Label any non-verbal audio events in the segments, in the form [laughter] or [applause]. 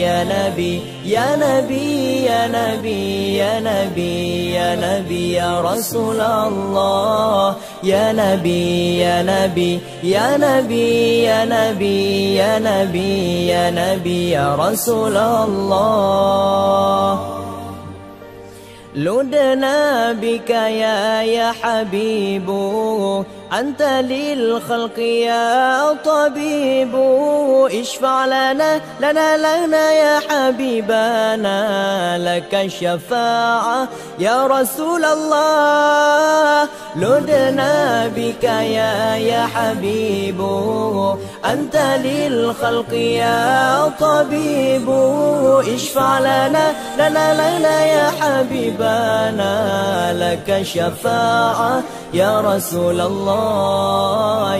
يا نبي يا نبي يا نبي يا نبي يا نبي يا رسول الله يا نبي يا نبي يا نبي يا نبي يا نبي يا نبي يا رسول الله لدنا بك يا يا حبيب أنت للخلق يا طبيب اشفع لنا لنا لنا يا حبيبنا لك الشفاعة يا رسول الله لدنا بك يا يا حبيب أنت للخلق يا طبيب اشفع لنا لنا لنا يا حبيبنا لك الشفاعة يا رسول الله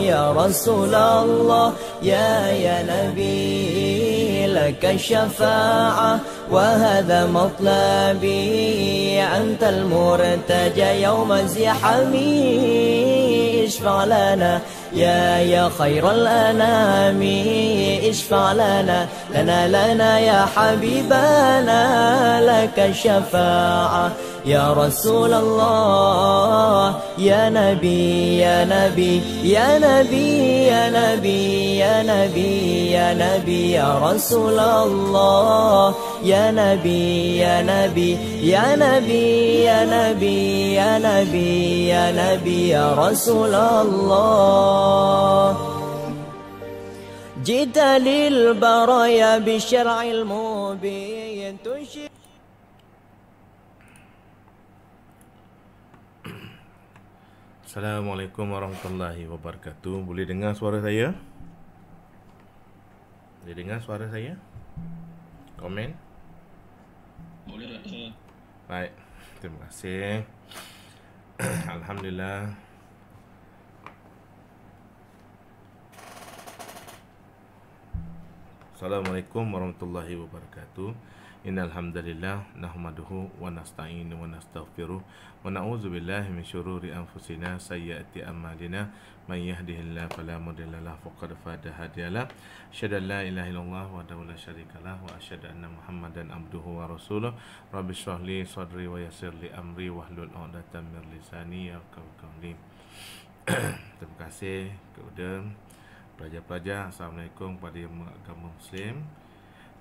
يا رسول الله يا يا نبي لك الشفاعة وهذا مطلبي أنت المرتجى يوم زحمي اشفع لنا يا يا خير الأنام اشفع لنا لنا لنا يا حبيبنا لك الشفاعة يا رسول الله يا نبي يا نبي يا نبي يا نبي يا نبي يا نبي يا رسول الله يا نبي يا نبي يا نبي يا نبي يا نبي يا نبي يا رسول الله جئت للبرايا بالشرع المبين تشير Assalamualaikum warahmatullahi wabarakatuh. Boleh dengar suara saya? Boleh dengar suara saya? Komen? Boleh lah, tak? Baik. Terima kasih. [clears throat] Alhamdulillah. Assalamualaikum warahmatullahi wabarakatuh. Innalhamdulillah nahmaduhu wa nasta'inu wa nastaghfiruh ونعوذ بالله من شرور أنفسنا سيئات أعمالنا من يهده الله فلا مضل له فقد فاد هادي له أشهد أن لا إله إلا الله وحده لا شريك له وأشهد أن محمدا عبده ورسوله رب اشرح لي صدري ويسر لي أمري واحلل عقدة من لساني يفقهوا قولي Terima kasih kepada pelajar-pelajar Assalamualaikum kepada yang agama Muslim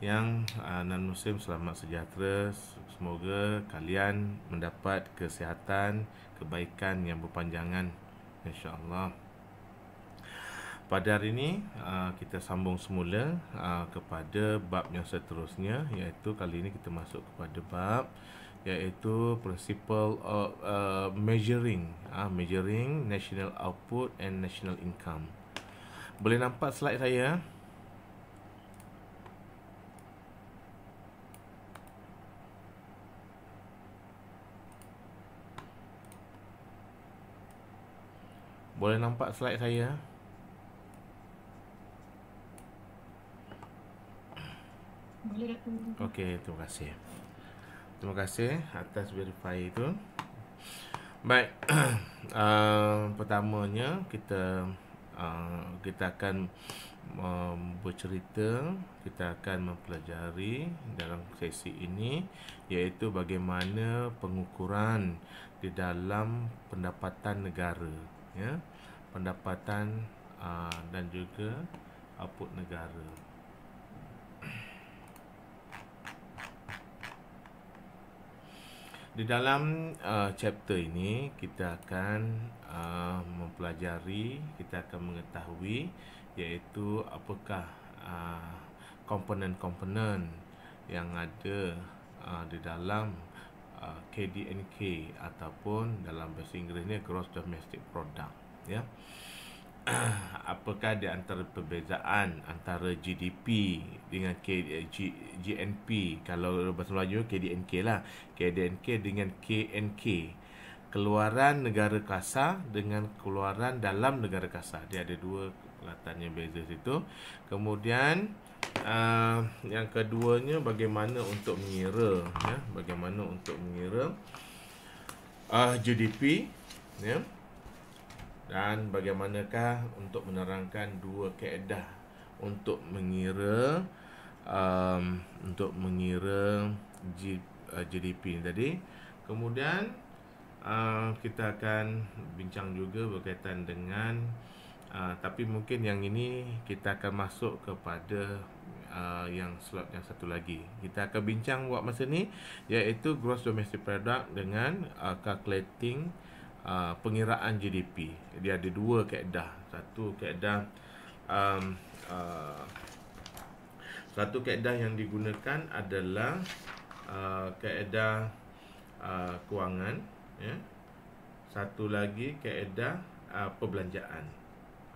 yang uh, ah, non muslim selamat sejahtera semoga kalian mendapat kesihatan kebaikan yang berpanjangan insyaallah pada hari ini uh, kita sambung semula uh, kepada bab yang seterusnya iaitu kali ini kita masuk kepada bab iaitu principle of uh, measuring uh, measuring national output and national income boleh nampak slide saya Boleh nampak slide saya Boleh datang Okey, terima kasih Terima kasih atas verify itu Baik [clears throat] uh, Pertamanya kita uh, Kita akan um, Bercerita Kita akan mempelajari Dalam sesi ini Iaitu bagaimana pengukuran Di dalam pendapatan negara Ya yeah? pendapatan uh, dan juga output negara di dalam uh, chapter ini kita akan uh, mempelajari kita akan mengetahui iaitu apakah uh, komponen-komponen yang ada uh, di dalam uh, KDNK ataupun dalam bahasa Inggerisnya gross domestic product ya [clears throat] apakah di antara perbezaan antara GDP dengan eh, GNP kalau bahasa Melayu KDNK lah KDNK dengan KNK keluaran negara kasar dengan keluaran dalam negara kasar dia ada dua latarnya beza situ kemudian uh, yang keduanya bagaimana untuk mengira ya bagaimana untuk mengira uh, GDP ya dan bagaimanakah untuk menerangkan dua kaedah untuk mengira um, untuk mengira G, uh, GDP ini tadi kemudian uh, kita akan bincang juga berkaitan dengan uh, tapi mungkin yang ini kita akan masuk kepada uh, yang slot yang satu lagi kita akan bincang buat masa ni iaitu gross domestic product dengan uh, calculating calculating Ah, pengiraan GDP. dia ada dua kaedah. Satu kaedah um, uh, satu kaedah yang digunakan adalah uh, ah, kaedah uh, kewangan ya. Satu lagi kaedah uh, perbelanjaan.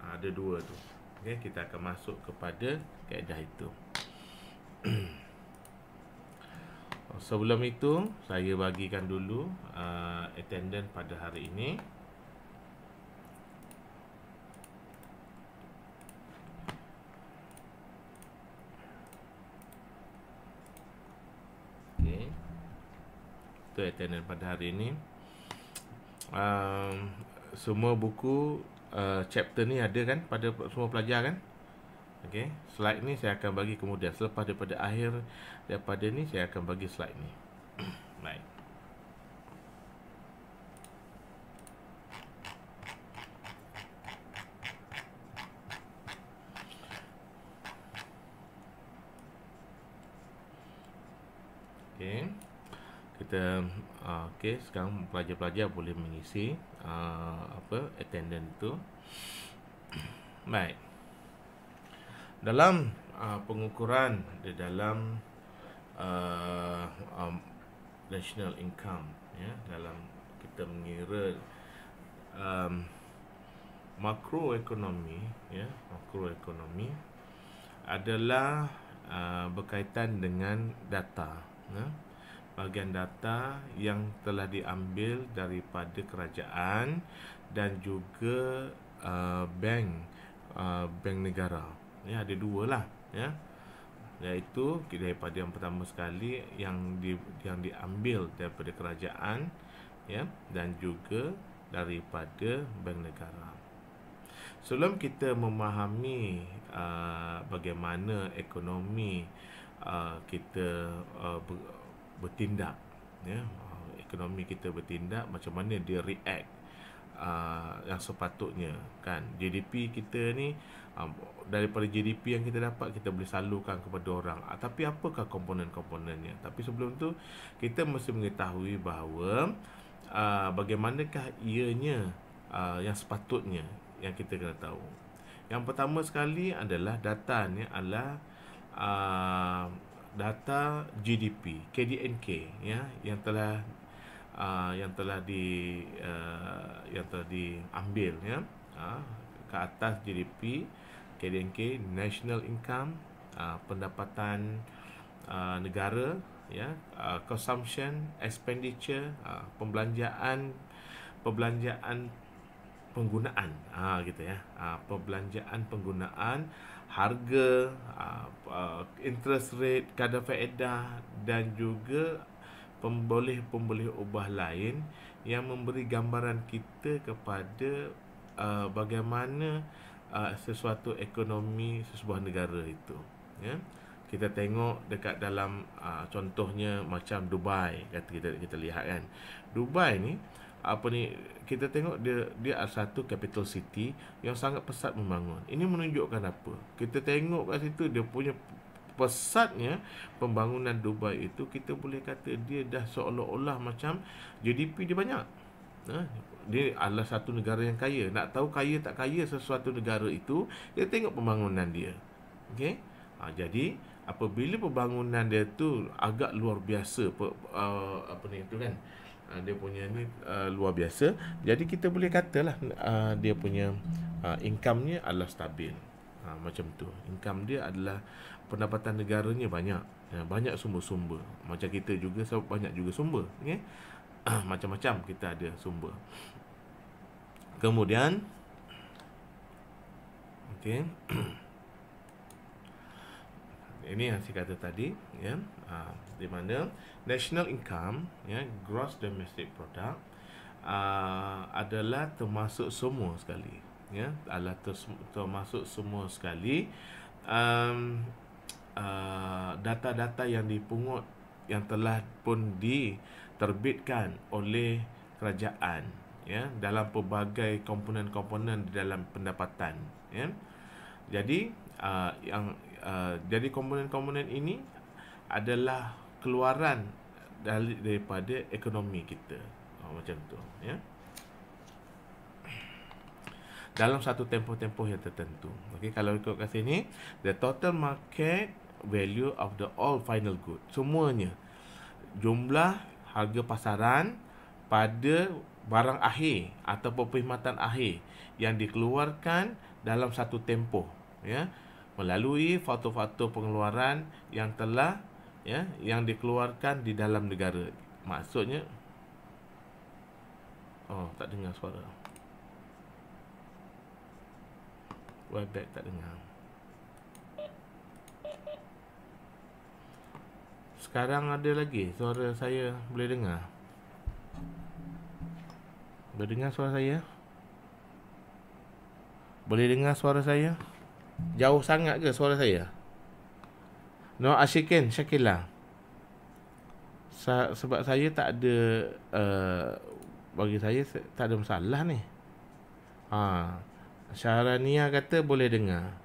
Uh, ada dua tu. Okay, kita akan masuk kepada kaedah itu. [clears throat] Sebelum itu, saya bagikan dulu uh, attendance pada hari ini. Okey. Itu attendance pada hari ini. Um, semua buku uh, chapter ni ada kan pada semua pelajar kan? Okey, slide ni saya akan bagi kemudian selepas daripada akhir daripada ni saya akan bagi slide ni. [clears throat] Baik. Okey. Kita uh, okey sekarang pelajar-pelajar boleh mengisi uh, apa attendance tu. [clears throat] Baik dalam uh, pengukuran di dalam uh, um, national income ya dalam kita mengira um, makroekonomi ya makroekonomi adalah uh, berkaitan dengan data ya bagian data yang telah diambil daripada kerajaan dan juga uh, bank uh, bank negara ya ada dua lah ya yaitu daripada yang pertama sekali yang di, yang diambil daripada kerajaan ya dan juga daripada bank negara sebelum kita memahami uh, bagaimana ekonomi uh, kita uh, ber, bertindak ya uh, ekonomi kita bertindak macam mana dia react aa, ah, yang sepatutnya kan GDP kita ni aa, ah, daripada GDP yang kita dapat kita boleh salurkan kepada orang aa, ah, tapi apakah komponen-komponennya tapi sebelum tu kita mesti mengetahui bahawa aa, bagaimanakah ianya aa, yang sepatutnya yang kita kena tahu yang pertama sekali adalah data ni adalah aa, data GDP KDNK ya yang telah uh, yang telah di uh, yang telah diambil ya uh, ke atas GDP KDNK national income uh, pendapatan uh, negara ya uh, consumption expenditure uh, pembelanjaan pembelanjaan penggunaan ah uh, gitu ya uh, pembelanjaan penggunaan harga uh, uh, interest rate kadar faedah dan juga pemboleh-pemboleh ubah lain yang memberi gambaran kita kepada uh, bagaimana uh, sesuatu ekonomi sesebuah negara itu ya kita tengok dekat dalam uh, contohnya macam Dubai kata kita kita lihat kan Dubai ni apa ni kita tengok dia dia adalah satu capital city yang sangat pesat membangun ini menunjukkan apa kita tengok kat situ dia punya pesatnya pembangunan Dubai itu kita boleh kata dia dah seolah-olah macam GDP dia banyak ha? dia adalah satu negara yang kaya nak tahu kaya tak kaya sesuatu negara itu dia tengok pembangunan dia okey ha, jadi apabila pembangunan dia tu agak luar biasa uh, apa ni itu kan ha, dia punya ni uh, luar biasa jadi kita boleh katalah uh, dia punya uh, income-nya adalah stabil uh, macam tu income dia adalah pendapatan negaranya banyak ya, banyak sumber-sumber macam kita juga banyak juga sumber ya? [clears throat] macam-macam kita ada sumber kemudian okay. [clears throat] ini yang saya kata tadi ya uh, di mana national income ya gross domestic product uh, adalah termasuk semua sekali ya adalah termasuk semua sekali um, Uh, data-data uh, yang dipungut yang telah pun diterbitkan oleh kerajaan ya dalam pelbagai komponen-komponen di dalam pendapatan ya jadi uh, yang uh, jadi komponen-komponen ini adalah keluaran dari daripada ekonomi kita oh, macam tu ya dalam satu tempoh-tempoh yang tertentu. Okey, kalau ikut kat sini, the total market value of the all final good semuanya jumlah harga pasaran pada barang akhir atau perkhidmatan akhir yang dikeluarkan dalam satu tempoh ya melalui faktor-faktor pengeluaran yang telah ya yang dikeluarkan di dalam negara maksudnya oh tak dengar suara Webback tak dengar Sekarang ada lagi suara saya boleh dengar. Boleh dengar suara saya? Boleh dengar suara saya? Jauh sangat ke suara saya? No Ashikin Shakila. Sa- sebab saya tak ada uh, bagi saya tak ada masalah ni. Ha. Syahrania kata boleh dengar.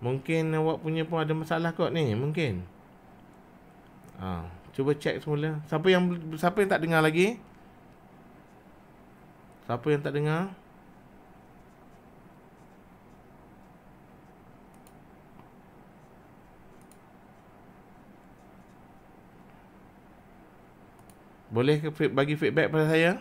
Mungkin awak punya pun ada masalah kot ni, mungkin. Ha, cuba cek semula. Siapa yang siapa yang tak dengar lagi? Siapa yang tak dengar? Boleh ke bagi feedback pada saya?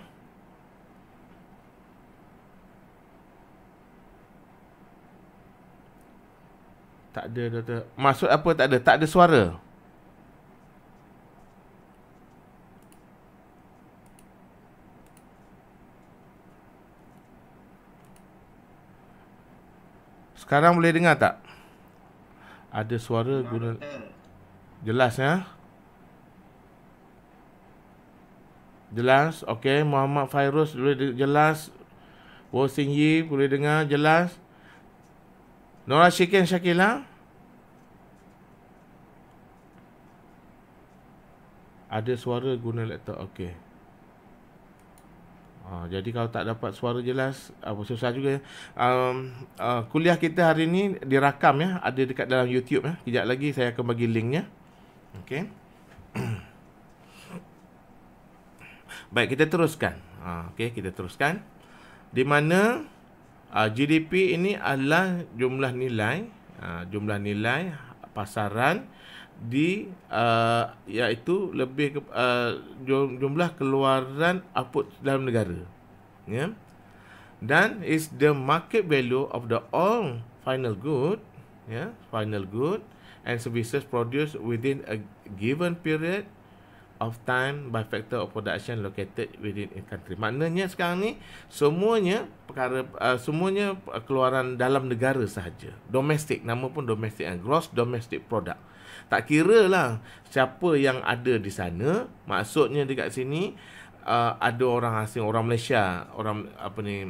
Tak ada, doktor. Maksud apa tak ada? Tak ada suara? Sekarang boleh dengar tak? Ada suara Mata. guna Jelas ya? Jelas? Okey, Muhammad Fairuz boleh de- jelas Wo Sing Yi boleh dengar jelas Nora Shikin Shakila ha? Ada suara guna laptop, okey Uh, jadi kalau tak dapat suara jelas, apa uh, susah juga. Ya. Um, uh, kuliah kita hari ini dirakam ya, ada dekat dalam YouTube ya. Kejap lagi saya akan bagi linknya. Okay. [coughs] Baik, kita teruskan. Ha, uh, Okey, kita teruskan. Di mana uh, GDP ini adalah jumlah nilai, uh, jumlah nilai pasaran di uh, iaitu lebih ke, uh, jumlah keluaran output dalam negara ya dan is the market value of the all final good ya final good and services produced within a given period of time by factor of production located within a country maknanya sekarang ni semuanya perkara uh, semuanya keluaran dalam negara sahaja domestik nama pun domestik and gross domestic product tak kira lah siapa yang ada di sana, maksudnya dekat sini uh, ada orang asing, orang Malaysia, orang apa ni,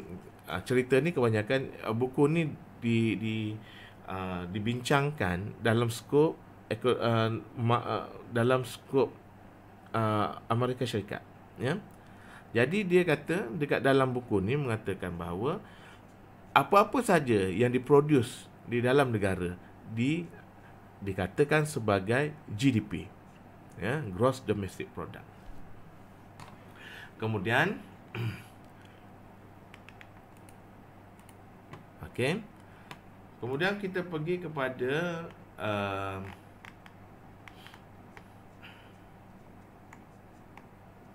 uh, cerita ni kebanyakan uh, buku ni di di uh, dibincangkan dalam skop uh, ma, uh, dalam skop uh, Amerika Syarikat, ya. Jadi dia kata dekat dalam buku ni mengatakan bahawa apa-apa saja yang diproduce di dalam negara di dikatakan sebagai GDP ya gross domestic product kemudian [clears throat] okay, kemudian kita pergi kepada uh,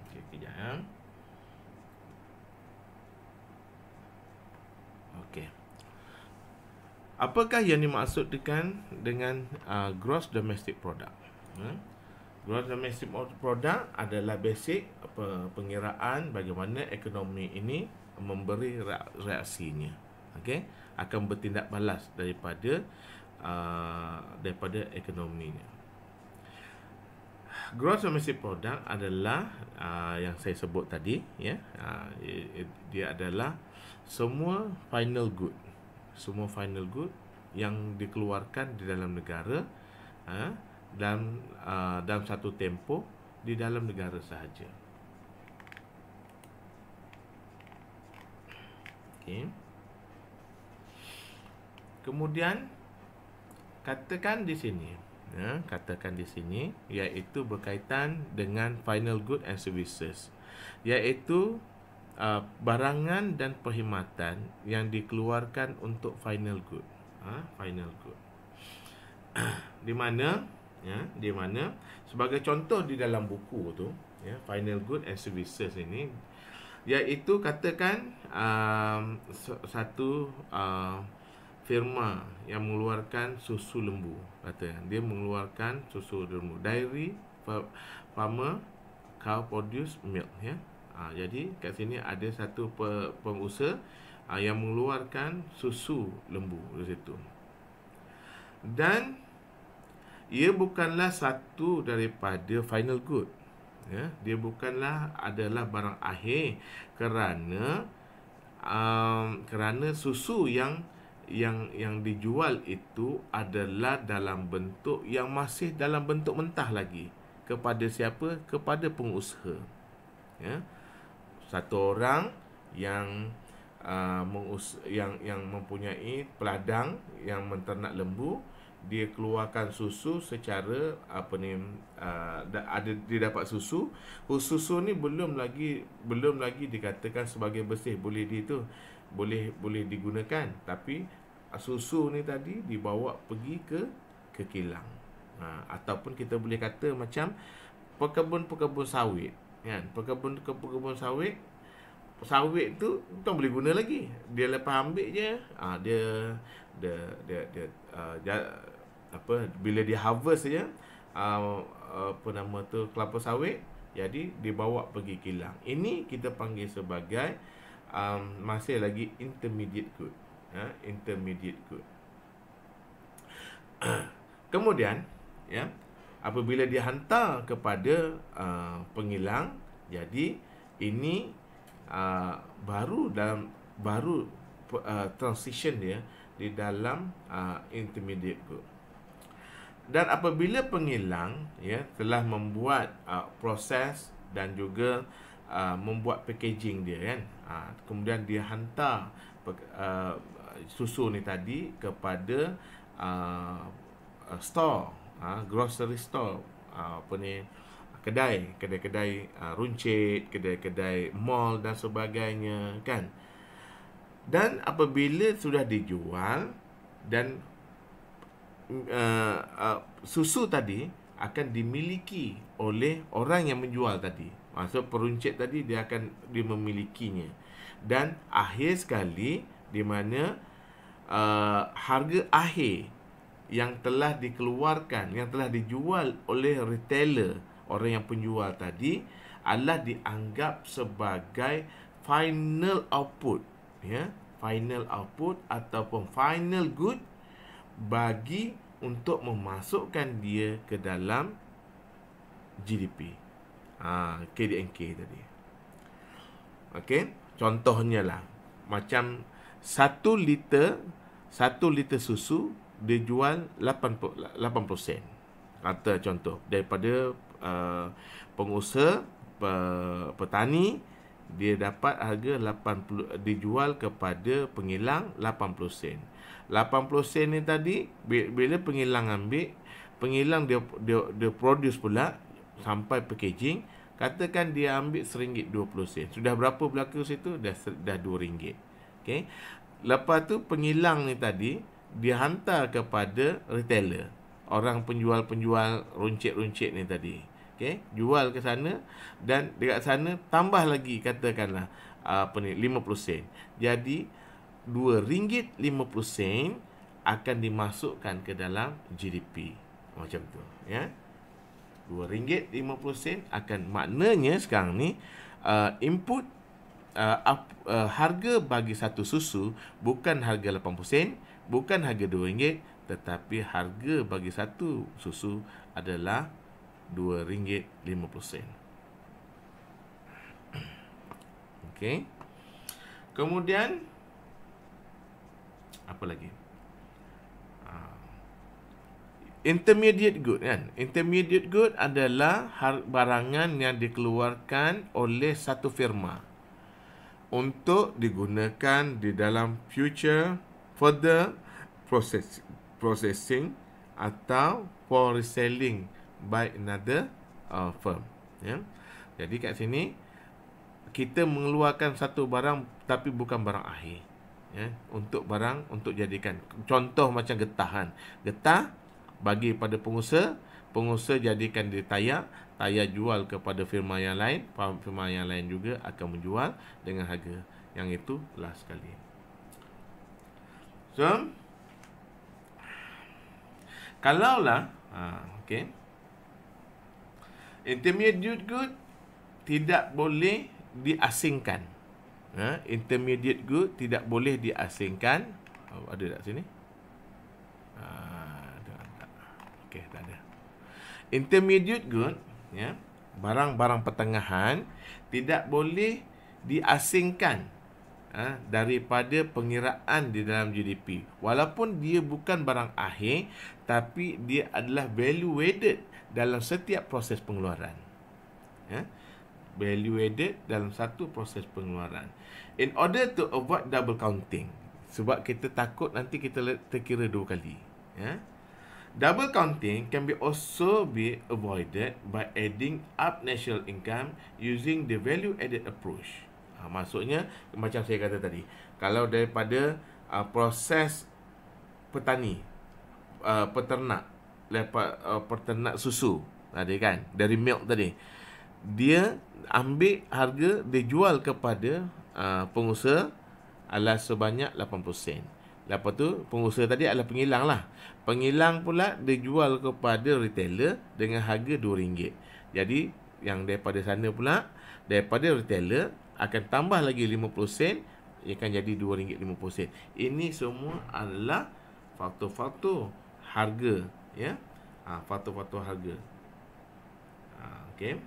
okey kejap ya Apakah yang dimaksudkan dengan uh, gross domestic product? Uh, gross domestic product adalah basic apa pengiraan bagaimana ekonomi ini memberi reaksinya. Okey, akan bertindak balas daripada uh, daripada ekonominya. Gross domestic product adalah uh, yang saya sebut tadi, ya. Yeah. Uh, dia adalah semua final good semua final good yang dikeluarkan di dalam negara uh, dan uh, dalam satu tempo di dalam negara sahaja. Okay. Kemudian katakan di sini, ya, katakan di sini iaitu berkaitan dengan final good and services iaitu uh, barangan dan perkhidmatan yang dikeluarkan untuk final good uh, final good [clears throat] di mana ya di mana sebagai contoh di dalam buku tu ya final good and services ini iaitu katakan um, satu um, firma yang mengeluarkan susu lembu kata dia mengeluarkan susu lembu dairy farmer cow produce milk ya ha, Jadi kat sini ada satu pe, pengusaha ha, Yang mengeluarkan susu lembu di situ Dan Ia bukanlah satu daripada final good ya, Dia bukanlah adalah barang akhir Kerana um, Kerana susu yang yang yang dijual itu adalah dalam bentuk yang masih dalam bentuk mentah lagi kepada siapa kepada pengusaha ya satu orang yang uh, mengus- yang yang mempunyai peladang yang menternak lembu dia keluarkan susu secara apa ni uh, ada dia dapat susu susu ni belum lagi belum lagi dikatakan sebagai bersih boleh dia tu boleh boleh digunakan tapi uh, susu ni tadi dibawa pergi ke ke kilang ha, ataupun kita boleh kata macam pekebun-pekebun sawit kan perkebun ke perkebun sawit sawit tu tuan boleh guna lagi dia lepas ambil je ah dia dia dia dia, uh, ah, dia apa bila dia harvest je uh, apa nama tu kelapa sawit jadi dibawa pergi kilang ini kita panggil sebagai um, masih lagi intermediate good ya intermediate good kemudian ya apabila dihantar kepada uh, pengilang jadi ini uh, baru dalam baru uh, transition dia di dalam uh, intermediate group. Dan apabila pengilang ya telah membuat uh, proses dan juga uh, membuat packaging dia kan. Uh, kemudian dia hantar uh, susu ni tadi kepada uh, store, uh, grocery store uh, apa ni kedai, kedai-kedai uh, runcit, kedai-kedai mall dan sebagainya, kan? Dan apabila sudah dijual dan uh, uh, susu tadi akan dimiliki oleh orang yang menjual tadi. Maksud peruncit tadi dia akan dia memilikinya. Dan akhir sekali di mana uh, harga akhir yang telah dikeluarkan, yang telah dijual oleh retailer orang yang penjual tadi adalah dianggap sebagai final output ya final output ataupun final good bagi untuk memasukkan dia ke dalam GDP ah ha, KDNK tadi okey contohnya lah macam 1 liter 1 liter susu dia jual 80 80 kata contoh daripada uh, pengusaha uh, petani dia dapat harga 80 dijual kepada pengilang 80 sen. 80 sen ni tadi bila pengilang ambil pengilang dia dia, dia produce pula sampai packaging katakan dia ambil seringgit 20 sen. Sudah berapa belaka situ dah dah 2 ringgit. Okey. Lepas tu pengilang ni tadi dia hantar kepada retailer. Orang penjual-penjual runcit-runcit ni tadi okay, jual ke sana dan dekat sana tambah lagi katakanlah apa ni 50 sen. Jadi RM2.50 akan dimasukkan ke dalam GDP macam tu ya. RM2.50 akan maknanya sekarang ni uh, input uh, up, uh, harga bagi satu susu bukan harga 80 sen, bukan harga RM2 tetapi harga bagi satu susu adalah RM2.50 Okey Kemudian Apa lagi ah. Intermediate good kan Intermediate good adalah Barangan yang dikeluarkan Oleh satu firma Untuk digunakan Di dalam future Further process, processing Atau for reselling by another uh, firm ya jadi kat sini kita mengeluarkan satu barang tapi bukan barang akhir ya untuk barang untuk jadikan contoh macam getah kan getah bagi pada pengusaha pengusaha jadikan dia tayar tayar jual kepada firma yang lain firma yang lain juga akan menjual dengan harga yang itu last sekali so kalaulah ha, okay. Intermediate good tidak boleh diasingkan. Ha? Intermediate good tidak boleh diasingkan. Oh, ada tak sini? Ha, ada tak? Okey, tak ada. Intermediate good, ya, barang-barang pertengahan tidak boleh diasingkan ha, daripada pengiraan di dalam GDP. Walaupun dia bukan barang akhir, tapi dia adalah value weighted dalam setiap proses pengeluaran. Ya? Value added dalam satu proses pengeluaran. In order to avoid double counting. Sebab kita takut nanti kita terkira dua kali. Ya? Double counting can be also be avoided by adding up national income using the value added approach. Ha, maksudnya macam saya kata tadi, kalau daripada uh, proses petani, uh, peternak, lepas uh, peternak susu tadi kan dari milk tadi dia ambil harga dia jual kepada uh, pengusaha adalah sebanyak 80 sen lepas tu pengusaha tadi adalah pengilang lah pengilang pula dia jual kepada retailer dengan harga 2 ringgit jadi yang daripada sana pula daripada retailer akan tambah lagi 50 sen ia akan jadi RM2.50 ini semua adalah faktor-faktor harga ya ha, fatwa-fatwa harga ha, okey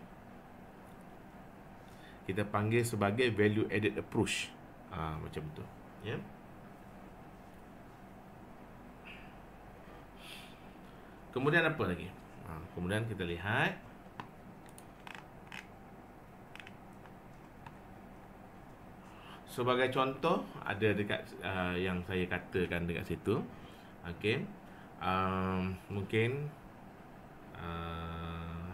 kita panggil sebagai value added approach ha, macam tu ya kemudian apa lagi ha, kemudian kita lihat Sebagai contoh ada dekat uh, yang saya katakan dekat situ. Okay um, mungkin uh, ah,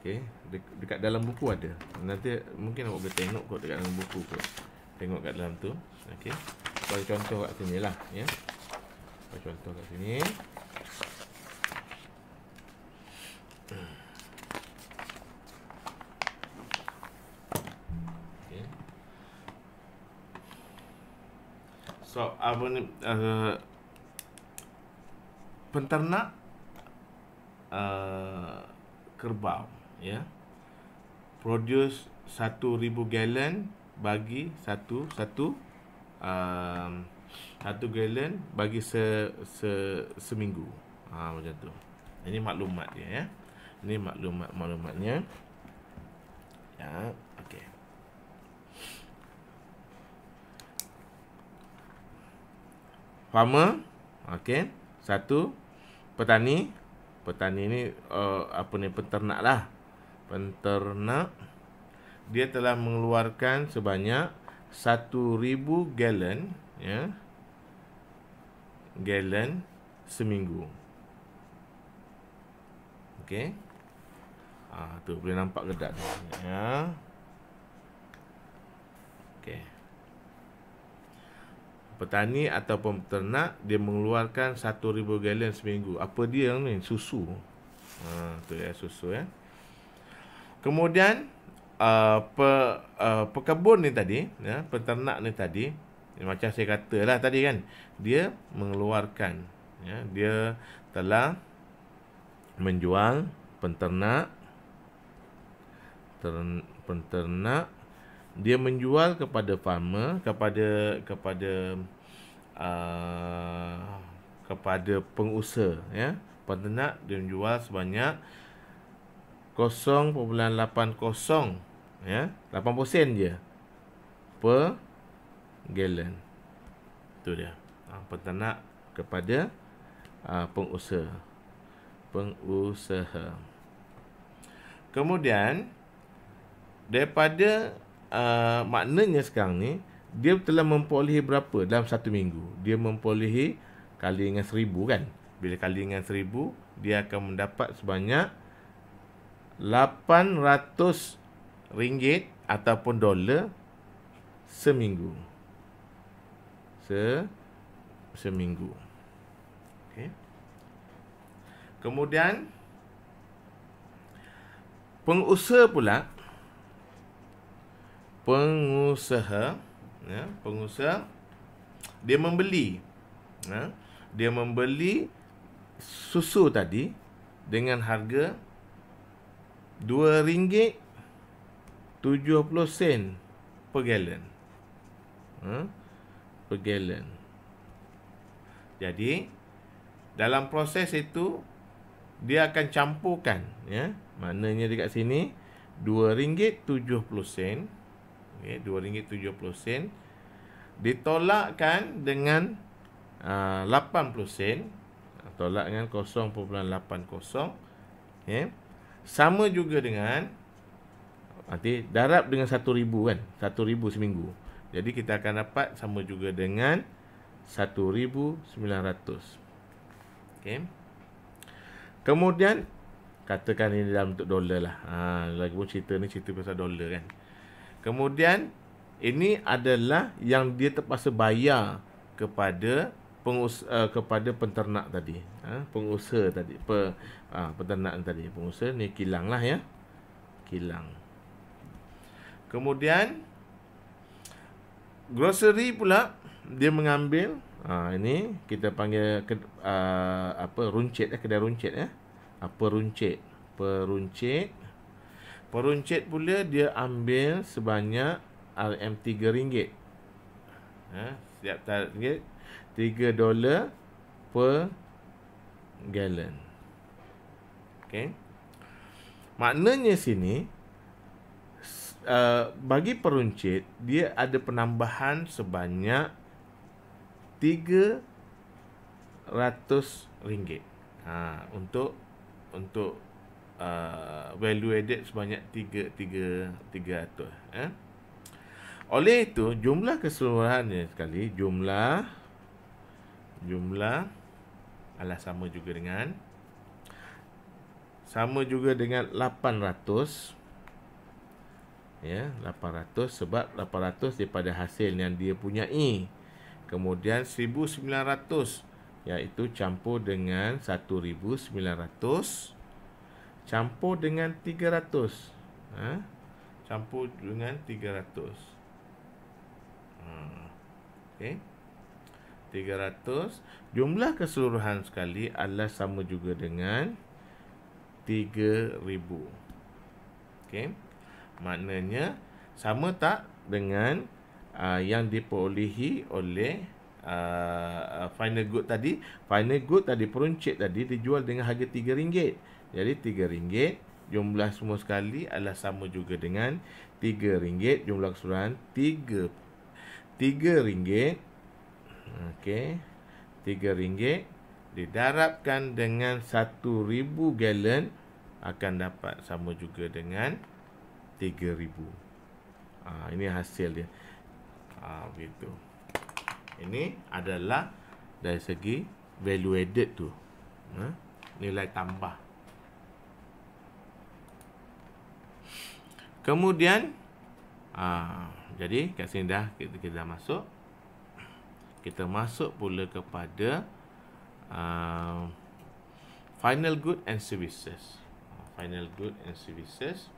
okay, de- dekat dalam buku ada nanti mungkin awak boleh tengok kot dekat dalam buku kot tengok kat dalam tu okay. bagi contoh kat sini lah ya. Yeah. bagi contoh kat sini So apa ni uh, Penternak uh, Kerbau Ya yeah. Produce Satu ribu gallon Bagi Satu Satu um, Satu gallon Bagi se, se, Seminggu ha, Macam tu Ini maklumat dia ya Ini maklumat Maklumatnya Ya farmer okey satu petani petani ni uh, apa ni peternak lah peternak dia telah mengeluarkan sebanyak 1000 gallon ya gallon seminggu okey ah tu boleh nampak gedak ya okey petani ataupun peternak dia mengeluarkan 1000 galon seminggu. Apa dia yang ni? Susu. Ha tu ya susu ya. Kemudian uh, pe, uh, pekebun ni tadi ya, peternak ni tadi ya, macam saya katalah tadi kan, dia mengeluarkan ya, dia telah menjual peternak ter, peternak 1000 dia menjual kepada farmer kepada kepada uh, kepada pengusaha ya peternak dia menjual sebanyak 0.80 ya 8 sen je per gallon tu dia uh, ha, peternak kepada uh, pengusaha pengusaha kemudian daripada Ah, maknanya sekarang ni dia telah memperolehi berapa dalam satu minggu dia memperolehi kali dengan seribu kan bila kali dengan seribu dia akan mendapat sebanyak 800 ringgit ataupun dolar seminggu se seminggu okay. kemudian pengusaha pula pengusaha ya pengusaha dia membeli ya dia membeli susu tadi dengan harga RM2.70 sen per galon, ha? Ya, per galon. jadi dalam proses itu dia akan campurkan ya maknanya dekat sini RM2.70 okay, rm sen ditolakkan dengan ah, uh, 80 sen tolak dengan 0.80 okay. sama juga dengan nanti darab dengan 1000 kan 1000 seminggu jadi kita akan dapat sama juga dengan 1900 okey kemudian katakan ini dalam bentuk dolar lah ha, ah, lagi cerita ni cerita pasal dolar kan Kemudian ini adalah yang dia terpaksa bayar kepada pengus uh, kepada penternak tadi, uh, pengusaha tadi, pe uh, ha, peternak tadi, pengusaha ni kilang lah ya, kilang. Kemudian grocery pula dia mengambil uh, ini kita panggil ke, uh, apa runcit eh kedai runcit eh apa ah, runcit peruncit Peruncit pula dia ambil sebanyak RM3. Ha, setiap target 3 dolar per gallon. Okay, Maknanya sini uh, bagi peruncit dia ada penambahan sebanyak 300 ringgit. Ha, untuk untuk uh, value added sebanyak 3300 eh oleh itu jumlah keseluruhannya sekali jumlah jumlah adalah sama juga dengan sama juga dengan 800 ya 800 sebab 800 daripada hasil yang dia punya i kemudian 1900 yaitu campur dengan 1900 Campur dengan 300 ha? Campur dengan 300 hmm. Okay 300 Jumlah keseluruhan sekali adalah sama juga dengan 3000 Okay Maknanya Sama tak dengan uh, Yang diperolehi oleh uh, Final good tadi Final good tadi peruncit tadi Dijual dengan harga 3 ringgit jadi RM3 jumlah semua sekali adalah sama juga dengan RM3 jumlah keseluruhan 3 RM3 okey RM3 didarabkan dengan 1000 galon akan dapat sama juga dengan 3000. Ah ha, ini hasil dia. Ha, begitu. Ini adalah dari segi value added tu. Ha? Nilai tambah. Kemudian ha, Jadi kat sini dah kita, kita dah masuk Kita masuk pula kepada uh, Final good and services Final good and services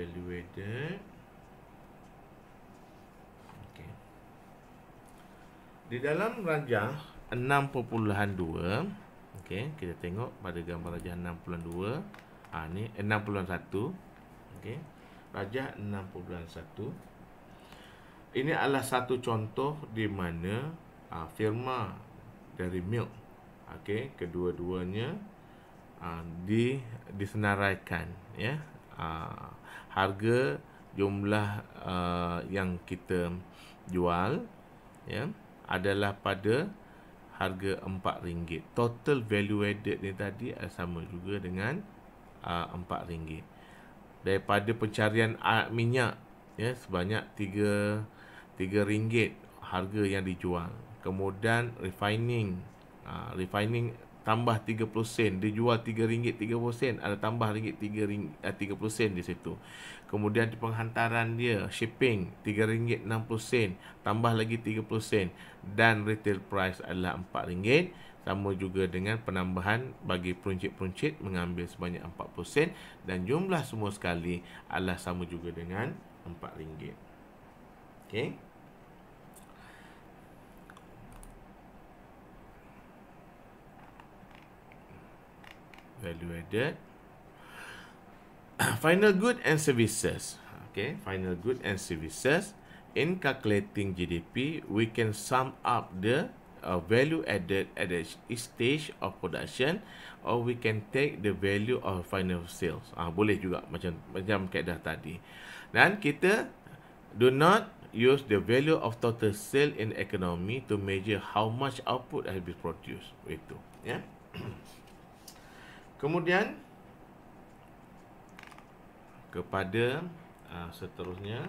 evaluated okay. di dalam rajah 6.2 okay, kita tengok pada gambar rajah 6.2 ha, ni 6.1 okay. rajah 6.1 ini adalah satu contoh di mana ha, firma dari milk okay, kedua-duanya ha, di, disenaraikan ya yeah. ha, harga jumlah uh, yang kita jual ya adalah pada harga RM4. Total value added ni tadi eh, sama juga dengan uh, RM4. Daripada pencarian uh, minyak ya sebanyak 3 RM3 harga yang dijual. Kemudian refining uh, refining tambah 30 sen dia jual 3 ringgit 30 sen ada tambah ringgit 3 ringgit 30 eh, sen di situ kemudian di penghantaran dia shipping 3 ringgit 60 sen tambah lagi 30 sen dan retail price adalah 4 ringgit sama juga dengan penambahan bagi peruncit-peruncit mengambil sebanyak 40 sen dan jumlah semua sekali adalah sama juga dengan 4 ringgit okey value added [coughs] final good and services okay final good and services in calculating gdp we can sum up the uh, value added at each stage of production or we can take the value of final sales ah uh, boleh juga macam macam kaedah tadi dan kita do not use the value of total sale in economy to measure how much output has been produced itu ya yeah? [coughs] Kemudian kepada uh, seterusnya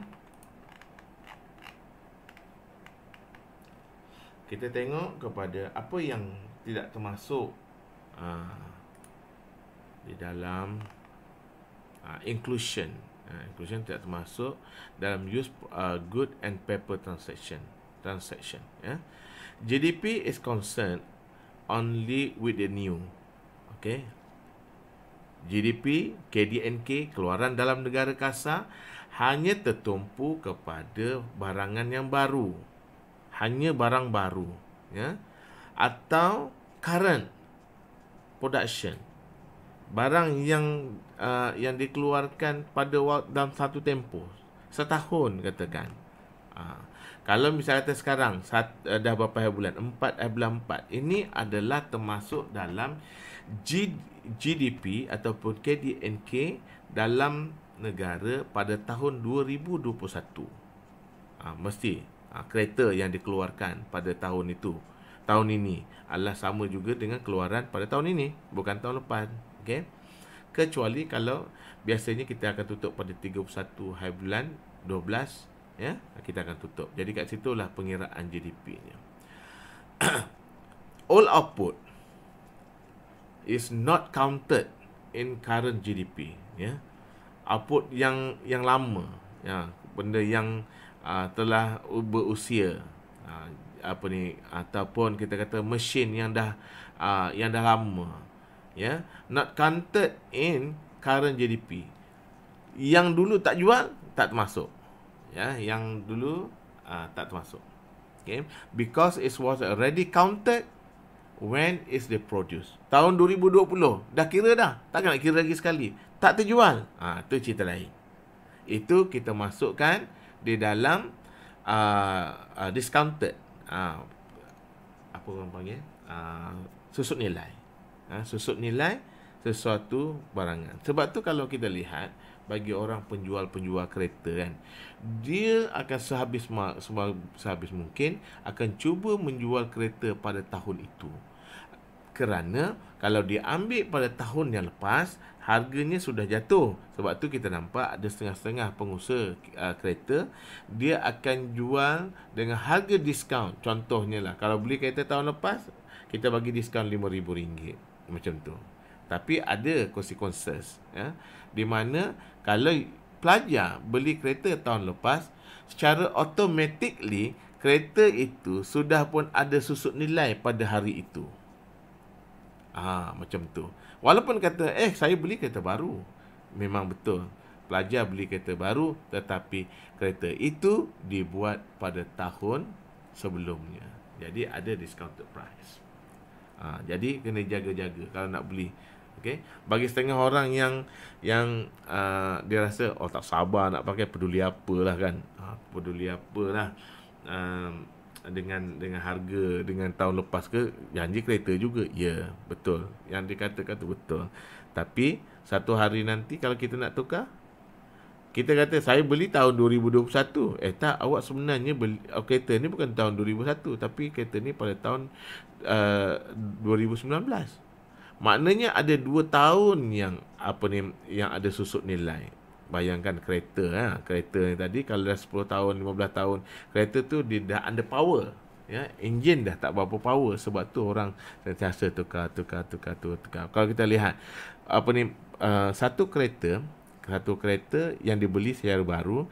kita tengok kepada apa yang tidak termasuk uh, di dalam uh, inclusion uh, inclusion tidak termasuk dalam use uh, good and paper transaction transaction ya yeah. GDP is concerned only with the new okay GDP, KDNK, keluaran dalam negara kasar hanya tertumpu kepada barangan yang baru. Hanya barang baru. Ya? Atau current production. Barang yang uh, yang dikeluarkan pada dalam satu tempoh. Setahun katakan. Uh, kalau misalnya kata sekarang, sat, uh, dah berapa bulan? Empat, eh, bulan empat. Ini adalah termasuk dalam GDP ataupun KDNK dalam negara pada tahun 2021. Ah ha, mesti ha, kereta yang dikeluarkan pada tahun itu tahun ini adalah sama juga dengan keluaran pada tahun ini bukan tahun lepas okey kecuali kalau biasanya kita akan tutup pada 31 hari bulan 12 ya kita akan tutup jadi kat situlah pengiraan GDP-nya [coughs] all output is not counted in current GDP ya yeah. output yang yang lama ya yeah. benda yang uh, telah berusia uh, apa ni ataupun kita kata mesin yang dah uh, yang dah lama ya yeah. not counted in current GDP yang dulu tak jual tak termasuk ya yeah. yang dulu uh, tak termasuk okay because it was already counted When is the produce? Tahun 2020. Dah kira dah. Takkan nak kira lagi sekali. Tak terjual. Ha, itu cerita lain. Itu kita masukkan di dalam uh, uh, discounted. Uh, apa orang panggil? Uh, susut nilai. Ha, susut nilai sesuatu barangan. Sebab tu kalau kita lihat, bagi orang penjual-penjual kereta kan dia akan sehabis sehabis mungkin akan cuba menjual kereta pada tahun itu kerana kalau dia ambil pada tahun yang lepas harganya sudah jatuh sebab tu kita nampak ada setengah-setengah pengusaha uh, kereta dia akan jual dengan harga diskaun contohnya lah kalau beli kereta tahun lepas kita bagi diskaun RM5,000 macam tu tapi ada konsekuensi ya, di mana kalau pelajar beli kereta tahun lepas secara automatically kereta itu sudah pun ada susut nilai pada hari itu Ah ha, macam tu. Walaupun kata eh saya beli kereta baru. Memang betul. Pelajar beli kereta baru tetapi kereta itu dibuat pada tahun sebelumnya. Jadi ada discounted price. Ha, jadi kena jaga-jaga kalau nak beli. Okey. Bagi setengah orang yang yang uh, dia rasa oh tak sabar nak pakai peduli apalah kan. Ha, peduli apalah. Um, dengan dengan harga dengan tahun lepas ke janji kereta juga ya yeah, betul yang dikatakan tu betul tapi satu hari nanti kalau kita nak tukar kita kata saya beli tahun 2021 eh tak awak sebenarnya beli oh, kereta ni bukan tahun 2001 tapi kereta ni pada tahun uh, eh, 2019 maknanya ada 2 tahun yang apa ni yang ada susut nilai bayangkan kereta ha, kereta yang tadi kalau dah 10 tahun 15 tahun kereta tu dia dah under power ya enjin dah tak berapa power sebab tu orang sentiasa tukar tukar tukar tukar, tukar. kalau kita lihat apa ni uh, satu kereta satu kereta yang dibeli secara baru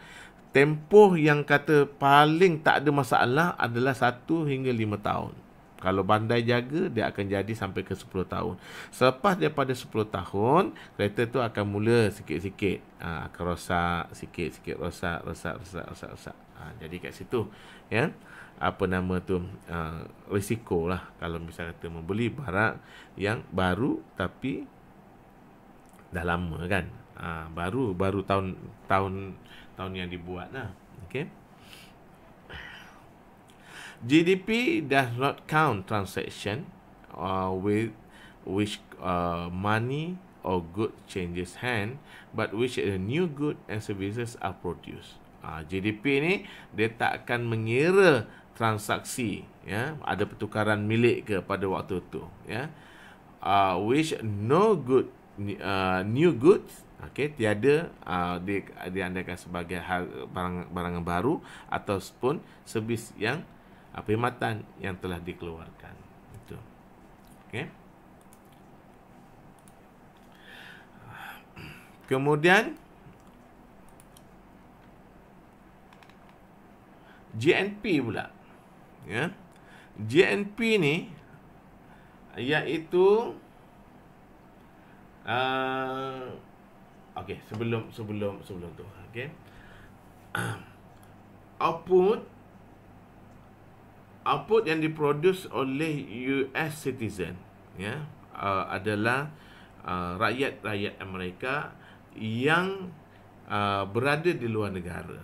tempoh yang kata paling tak ada masalah adalah 1 hingga 5 tahun kalau bandai jaga, dia akan jadi sampai ke 10 tahun. Selepas daripada 10 tahun, kereta tu akan mula sikit-sikit. Ha, akan rosak, sikit-sikit rosak, rosak, rosak, rosak, rosak. Ha, jadi kat situ, ya apa nama tu uh, risiko lah kalau misalnya kita membeli barang yang baru tapi dah lama kan uh, baru baru tahun tahun tahun yang dibuat lah okay? GDP does not count transaction uh, with which uh, money or good changes hand but which a new good and services are produced. Uh, ah, GDP ni dia tak akan mengira transaksi ya ada pertukaran milik ke pada waktu tu ya uh, which no good uh, new goods okey tiada uh, di diandakan sebagai barang barang baru ataupun servis yang perkhidmatan yang telah dikeluarkan itu okey kemudian GNP pula ya GNP ni iaitu uh, okey sebelum sebelum sebelum tu okey [coughs] output output yang diproduce oleh US citizen ya uh, adalah uh, rakyat-rakyat uh, Amerika yang uh, berada di luar negara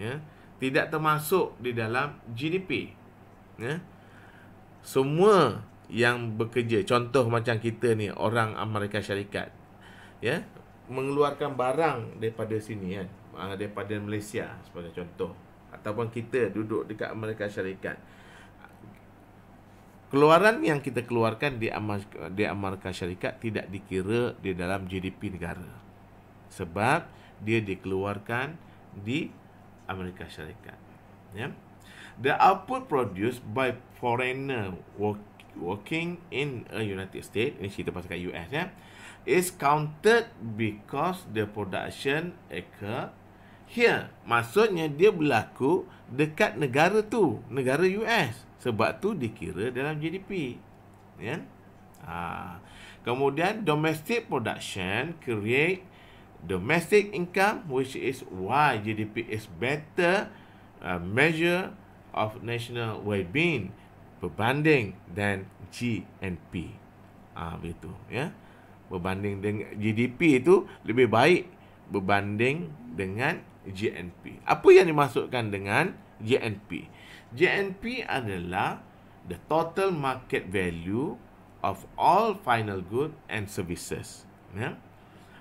ya tidak termasuk di dalam GDP ya semua yang bekerja contoh macam kita ni orang Amerika Syarikat ya mengeluarkan barang daripada sini kan ya? daripada Malaysia sebagai contoh ataupun kita duduk dekat Amerika Syarikat keluaran yang kita keluarkan di Amerika, di Amerika Syarikat tidak dikira di dalam GDP negara. Sebab dia dikeluarkan di Amerika Syarikat. Ya. The output produced by foreigner work, working in a United States, ini kita pasal kat US ya, is counted because the production occur here. Maksudnya dia berlaku dekat negara tu, negara US. Sebab tu dikira dalam GDP. Ya. Ha. Kemudian domestic production create domestic income which is why GDP is better uh, measure of national well-being berbanding dan GNP. Ah ha, begitu ya. Berbanding dengan GDP itu lebih baik berbanding dengan GNP. Apa yang dimasukkan dengan GNP? JNP adalah the total market value of all final goods and services yeah,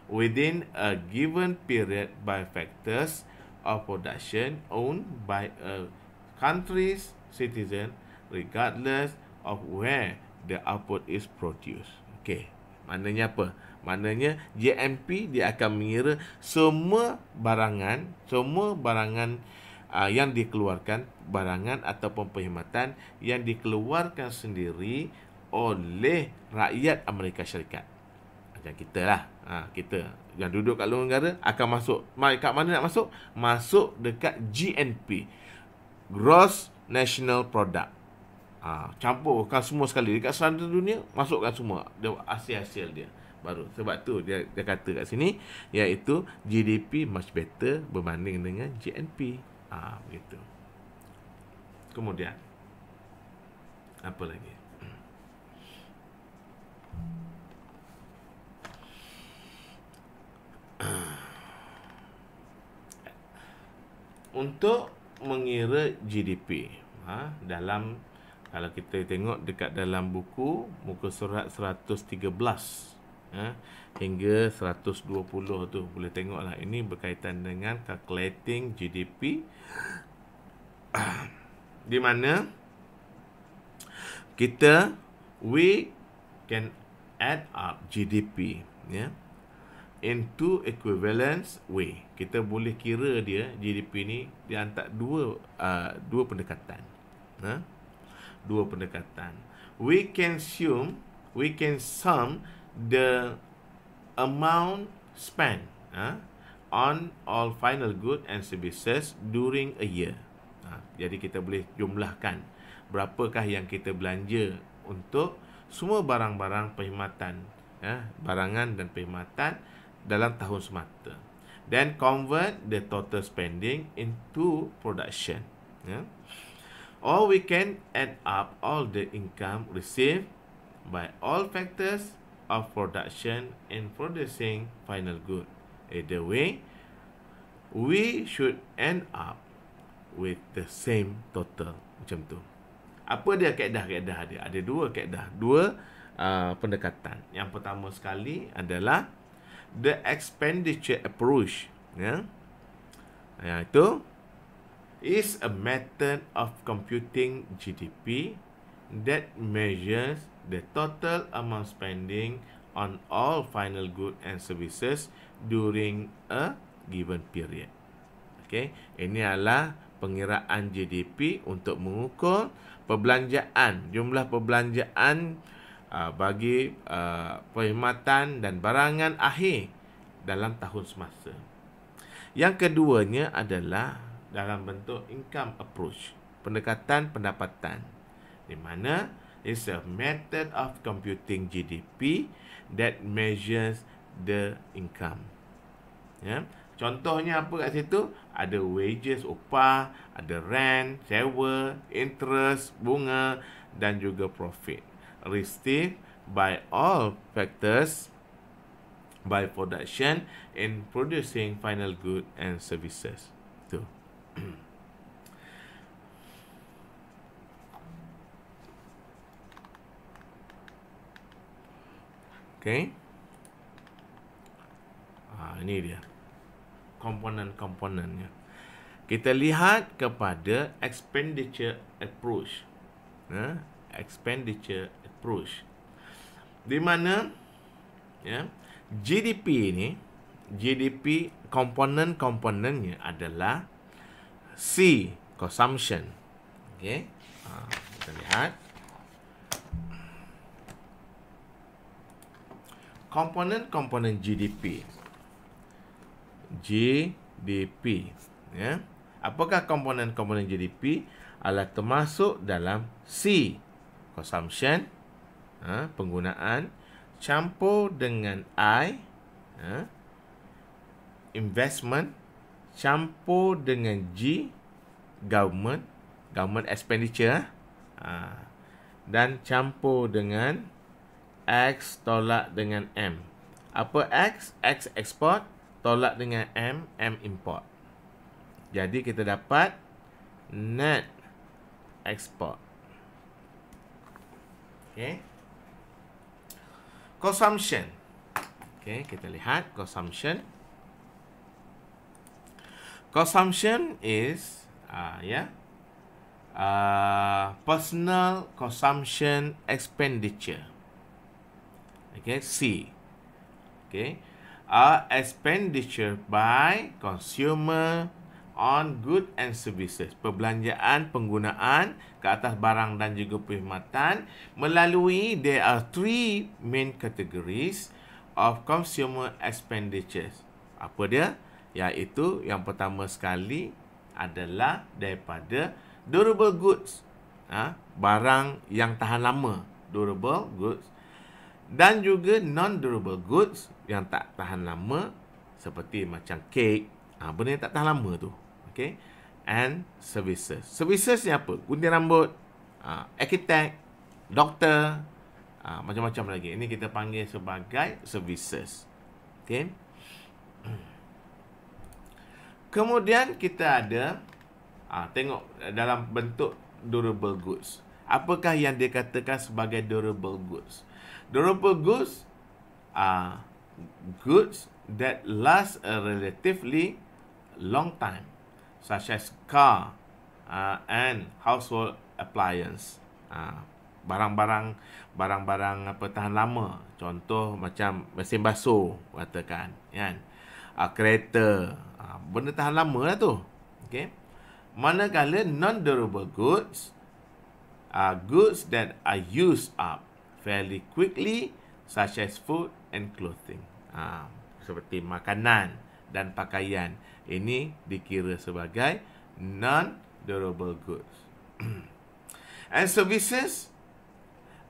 within a given period by factors of production owned by a country's citizen regardless of where the output is produced. Okay, maknanya apa? Maknanya JNP dia akan mengira semua barangan, semua barangan uh, yang dikeluarkan barangan atau perkhidmatan yang dikeluarkan sendiri oleh rakyat Amerika Syarikat. Macam kita lah. Ha, kita yang duduk kat luar negara akan masuk. Kat mana nak masuk? Masuk dekat GNP. Gross National Product. Ha, campurkan semua sekali. Dekat seluruh dunia, masukkan semua. Dia hasil-hasil dia. Baru. Sebab tu dia, dia kata kat sini, iaitu GDP much better berbanding dengan GNP. Ah, begitu kemudian apa lagi untuk mengira GDP ha, dalam kalau kita tengok dekat dalam buku muka surat 113 ya, ha, hingga 120 tu boleh tengok lah ini berkaitan dengan calculating GDP [clears throat] di mana kita we can add up GDP yeah, in two equivalence way kita boleh kira dia GDP ni di antara dua uh, dua pendekatan ha dua pendekatan we can sum we can sum the amount spent ha on all final goods and services during a year. Ha, jadi kita boleh jumlahkan berapakah yang kita belanja untuk semua barang-barang perkhidmatan, ya, barangan dan perkhidmatan dalam tahun semata. Then convert the total spending into production. Ya. Or we can add up all the income received by all factors of production and producing final goods either eh, way, we should end up with the same total macam tu. Apa dia kaedah-kaedah dia? Ada dua kaedah, dua uh, pendekatan. Yang pertama sekali adalah the expenditure approach, ya. Yeah? Yang itu is a method of computing GDP that measures the total amount spending on all final goods and services during a given period. Okay, ini adalah pengiraan GDP untuk mengukur perbelanjaan, jumlah perbelanjaan uh, bagi uh, perkhidmatan dan barangan akhir dalam tahun semasa. Yang keduanya adalah dalam bentuk income approach, pendekatan pendapatan. Di mana is a method of computing GDP that measures the income. Ya. Contohnya apa kat situ? Ada wages, upah, ada rent, sewa, interest, bunga dan juga profit. Received by all factors by production in producing final goods and services. Tu. [clears throat] ok ha, ini dia komponen-komponennya kita lihat kepada expenditure approach ha? expenditure approach di mana ya, GDP ini GDP komponen-komponennya adalah C consumption okay. ha, kita lihat komponen-komponen GDP. GDP. Ya. Apakah komponen-komponen GDP? alat termasuk dalam C. Consumption. Ha, penggunaan. Campur dengan I. Ha, investment. Campur dengan G. Government. Government expenditure. Ha, dan campur dengan... X tolak dengan M. Apa X? X export tolak dengan M, M import. Jadi kita dapat net export. Okay. Consumption. Okay, kita lihat consumption. Consumption is ah uh, ya yeah, uh, personal consumption expenditure okay c okay a expenditure by consumer on good and services perbelanjaan penggunaan ke atas barang dan juga perkhidmatan melalui there are three main categories of consumer expenditures apa dia iaitu yang pertama sekali adalah daripada durable goods ha? barang yang tahan lama durable goods dan juga non-durable goods yang tak tahan lama seperti macam kek, ha, ah, benda yang tak tahan lama tu. Okay. And services. Services ni apa? Gunting rambut, ha, architect, doktor, ha, macam-macam lagi. Ini kita panggil sebagai services. Okay. [clears throat] Kemudian kita ada ha, tengok dalam bentuk durable goods. Apakah yang dia katakan sebagai durable goods? durable goods are ah, goods that last a relatively long time, such as car uh, and household appliance. Uh, barang-barang barang-barang apa tahan lama contoh macam mesin basuh katakan kan uh, kereta uh, benda tahan lama lah tu okey manakala non durable goods are goods that are used up fairly quickly such as food and clothing. Ha, seperti makanan dan pakaian. Ini dikira sebagai non-durable goods. [clears throat] and services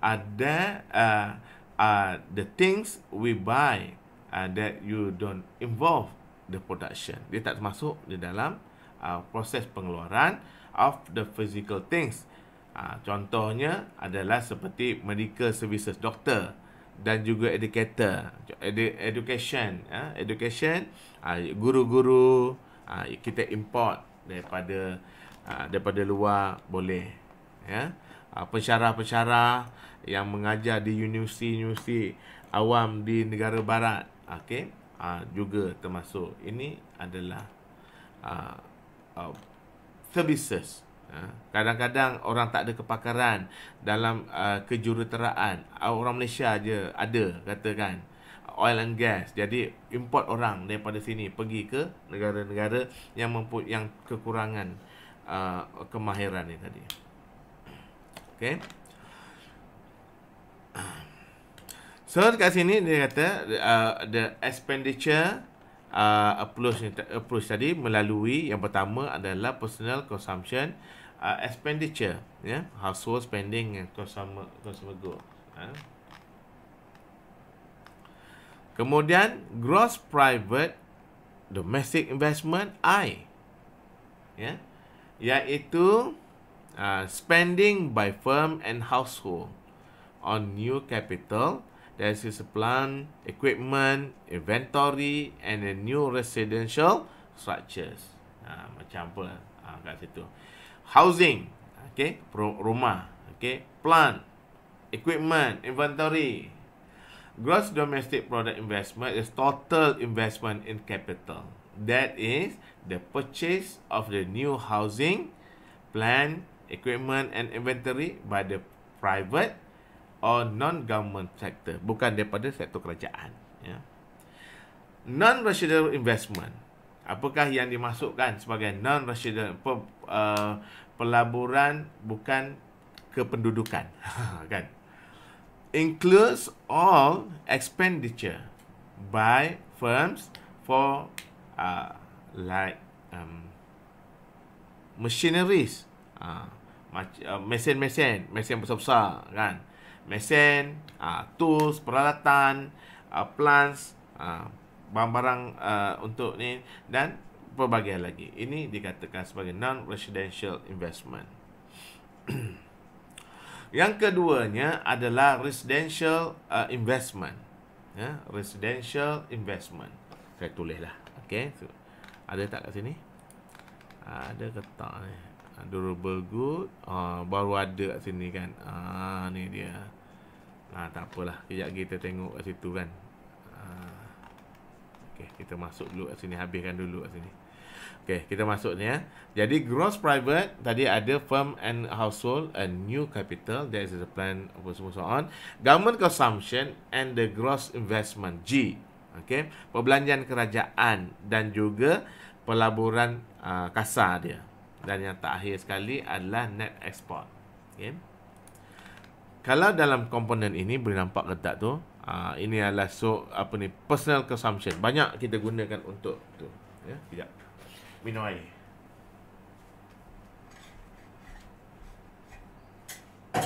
are there, uh, are the things we buy uh, that you don't involve the production. Dia tak termasuk di dalam uh, proses pengeluaran of the physical things. Ha, contohnya adalah seperti medical services, doktor dan juga educator, edu- education, ya, education, ah, guru-guru, ha, kita import daripada ha, daripada luar boleh. Ya. Ha, pensyarah-pensyarah yang mengajar di universiti-universiti awam di negara barat, okey, ha, juga termasuk. Ini adalah ha, ha, services Ha? Kadang-kadang orang tak ada kepakaran dalam uh, kejuruteraan. Uh, orang Malaysia aja ada katakan oil and gas. Jadi import orang daripada sini pergi ke negara-negara yang yang kekurangan uh, kemahiran ni tadi. Okay. So kat sini dia kata uh, the expenditure uh, approach, approach tadi melalui yang pertama adalah personal consumption uh, expenditure ya yeah? household spending and consumer consumer goods ha? Kemudian gross private domestic investment I ya iaitu uh, spending by firm and household on new capital that is a plan equipment inventory and a new residential structures uh, macam apa uh, kat situ housing, okay, pro rumah, okay, plant, equipment, inventory. Gross domestic product investment is total investment in capital. That is the purchase of the new housing, plant, equipment and inventory by the private or non-government sector, bukan daripada sektor kerajaan. Ya. Non-residual investment. Apakah yang dimasukkan sebagai non-residual Uh, pelaburan bukan kependudukan [laughs] kan includes all expenditure by firms for uh, like um, machineries uh, mesin-mesin uh, mesin besar-besar kan mesin uh, tools peralatan uh, plants uh, barang-barang uh, untuk ni dan pelbagai lagi. Ini dikatakan sebagai non-residential investment. [clears throat] Yang keduanya adalah residential uh, investment. Ya, residential investment. Saya lah. Okay, So, ada tak kat sini? Ada ke tak ni? Durable good. Uh, baru ada kat sini kan. Ah uh, ni dia. Ah tak apalah. Kejap kita tengok kat situ kan. Uh, Okey, kita masuk dulu kat sini habiskan dulu kat sini. Okay, kita masuk ni ya. Jadi gross private tadi ada firm and household and new capital there is the plan of so on. Government consumption and the gross investment G. okay, perbelanjaan kerajaan dan juga pelaburan uh, kasar dia. Dan yang terakhir sekali adalah net export. Okey. Kalau dalam komponen ini boleh nampak ke tak tu? Uh, ini adalah so apa ni personal consumption. Banyak kita gunakan untuk tu. Ya, yeah, kejap. Binói. you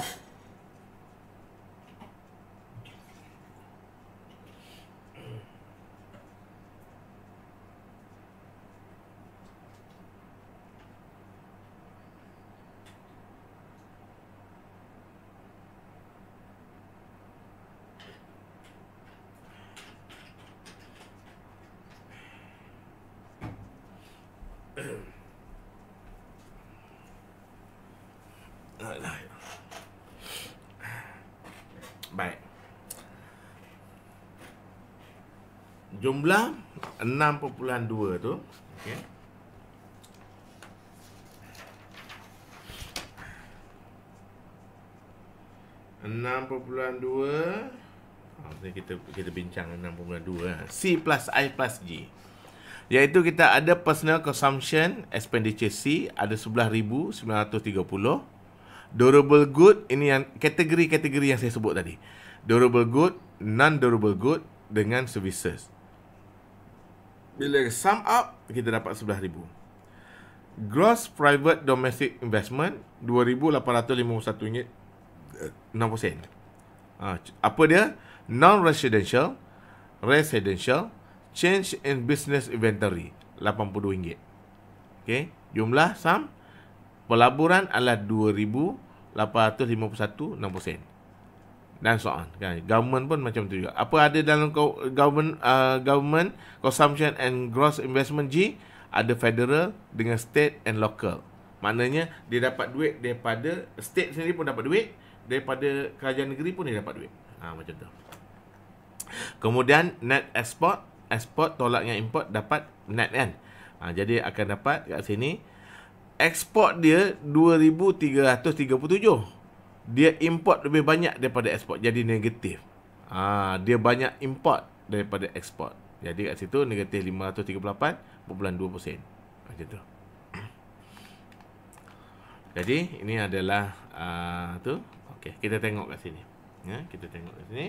6.2 tu okay. Enam perpuluhan dua ah, Kita kita bincang enam perpuluhan dua ah. C plus I plus G Iaitu kita ada personal consumption Expenditure C Ada sebelah ribu sembilan ratus tiga puluh Durable good Ini yang kategori-kategori yang saya sebut tadi Durable good Non-durable good Dengan services bila sum up, kita dapat RM11,000. Gross private domestic investment, RM2,851.60. Eh, ah, apa dia? Non-residential, residential, change in business inventory, RM82. Okay. Jumlah sum, pelaburan adalah RM2,851.60 dan so on kan government pun macam tu juga apa ada dalam government uh, government consumption and gross investment G ada federal dengan state and local maknanya dia dapat duit daripada state sendiri pun dapat duit daripada kerajaan negeri pun dia dapat duit ha macam tu kemudian net export export tolaknya import dapat net kan ha jadi akan dapat kat sini export dia 2337 dia import lebih banyak daripada ekspor jadi negatif. Ha, dia banyak import daripada ekspor. Jadi kat situ negatif 538.2%. Macam tu. [clears throat] Jadi ini adalah uh, tu. Okay, kita tengok kat sini. Ya, kita tengok kat sini.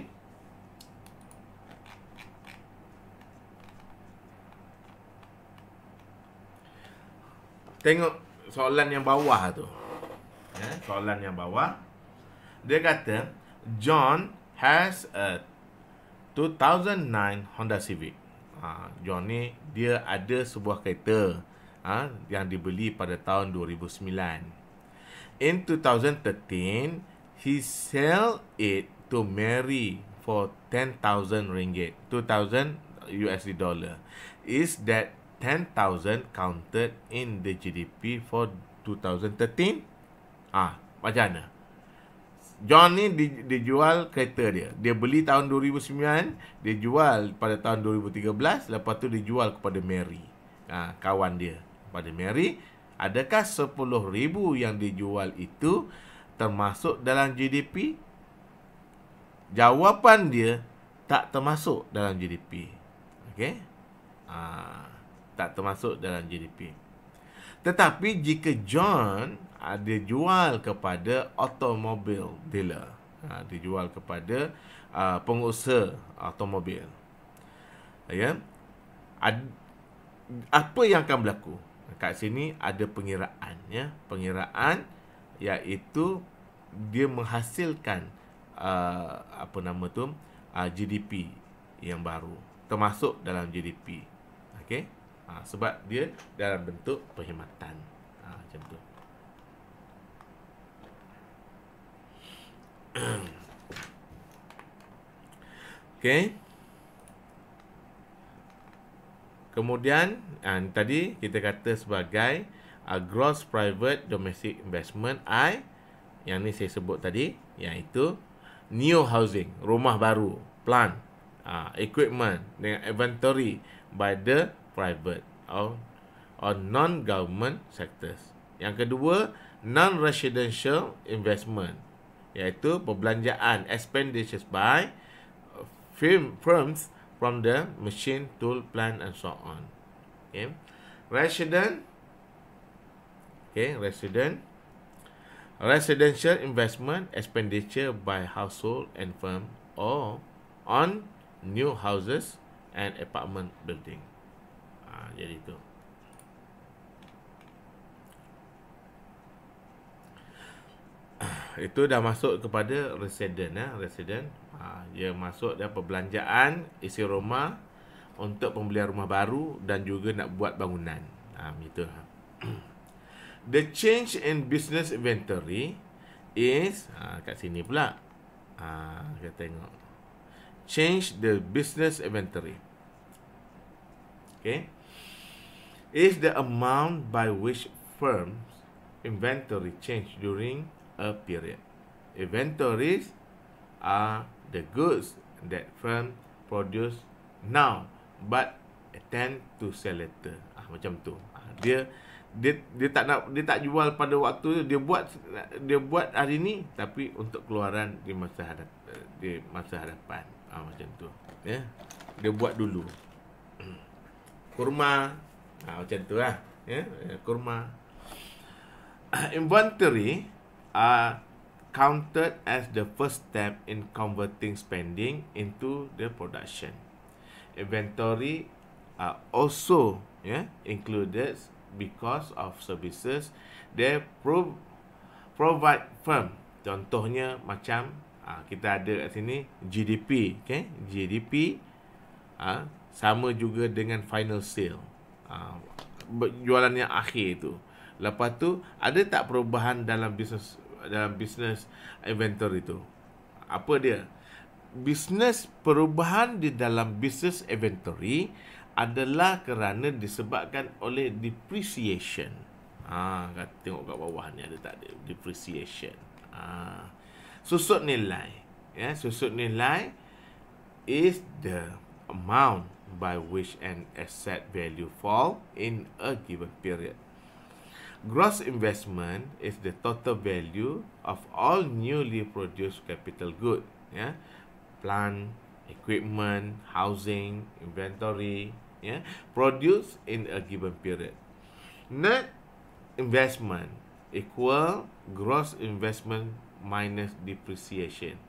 Tengok soalan yang bawah tu. Ya, soalan yang bawah dia kata John has a 2009 Honda Civic. Ha, John ni dia ada sebuah kereta ha, yang dibeli pada tahun 2009. In 2013, he sell it to Mary for 10,000 ringgit. 2,000 USD dollar. Is that 10,000 counted in the GDP for 2013? Ah, ha, macam mana? John ni di, dia jual kereta dia. Dia beli tahun 2009, dia jual pada tahun 2013, lepas tu dia jual kepada Mary. Ha, kawan dia. Pada Mary, adakah 10,000 yang dijual itu termasuk dalam GDP? Jawapan dia tak termasuk dalam GDP. Okay, Ha, tak termasuk dalam GDP. Tetapi jika John ada ah, jual kepada automobil dealer. Ha dia jual kepada uh, pengusaha automobil. Ya. Ad, apa yang akan berlaku? Kat sini ada pengiraan ya, pengiraan iaitu dia menghasilkan uh, apa nama tu uh, GDP yang baru termasuk dalam GDP. Okey. Ha, sebab dia dalam bentuk perkhidmatan. Ha, macam tu. [coughs] Okay. Kemudian uh, tadi kita kata sebagai uh, gross private domestic investment I yang ni saya sebut tadi iaitu new housing, rumah baru, plant, uh, equipment dengan inventory by the private or, or non government sectors. Yang kedua non residential investment iaitu perbelanjaan expenditures by uh, firm firms from the machine tool plant and so on okay resident okay resident residential investment expenditure by household and firm or on new houses and apartment building ha, jadi tu itu dah masuk kepada resident ya, resident. Ha, dia masuk dia perbelanjaan isi rumah untuk pembelian rumah baru dan juga nak buat bangunan. Ah ha, itu. [clears throat] The change in business inventory is ha, kat sini pula. Ha, kita tengok. Change the business inventory. Okay. Is the amount by which firm inventory change during a period. Inventories are the goods that firm produce now but tend to sell later. Ah macam tu. Ah, dia dia dia tak nak dia tak jual pada waktu tu. dia buat dia buat hari ni tapi untuk keluaran di masa hadap di masa hadapan. Ah macam tu. Ya. Yeah. Dia buat dulu. Kurma. Ah macam tu lah. Ya, yeah. kurma. [coughs] Inventory are counted as the first step in converting spending into the production. Inventory are also yeah, included because of services they pro- provide firm. Contohnya macam uh, kita ada kat sini GDP, okay? GDP uh, ah, sama juga dengan final sale. Uh, jualan yang akhir itu. Lepas tu ada tak perubahan dalam bisnes dalam bisnes inventor itu. Apa dia? Bisnes perubahan di dalam bisnes inventory adalah kerana disebabkan oleh depreciation. Ha, kan, tengok kat bawah ni ada tak ada depreciation. Ha. Susut nilai. Ya, susut nilai is the amount by which an asset value fall in a given period. Gross investment is the total value of all newly produced capital good, yeah, plant, equipment, housing, inventory, yeah, produced in a given period. Net investment equal gross investment minus depreciation.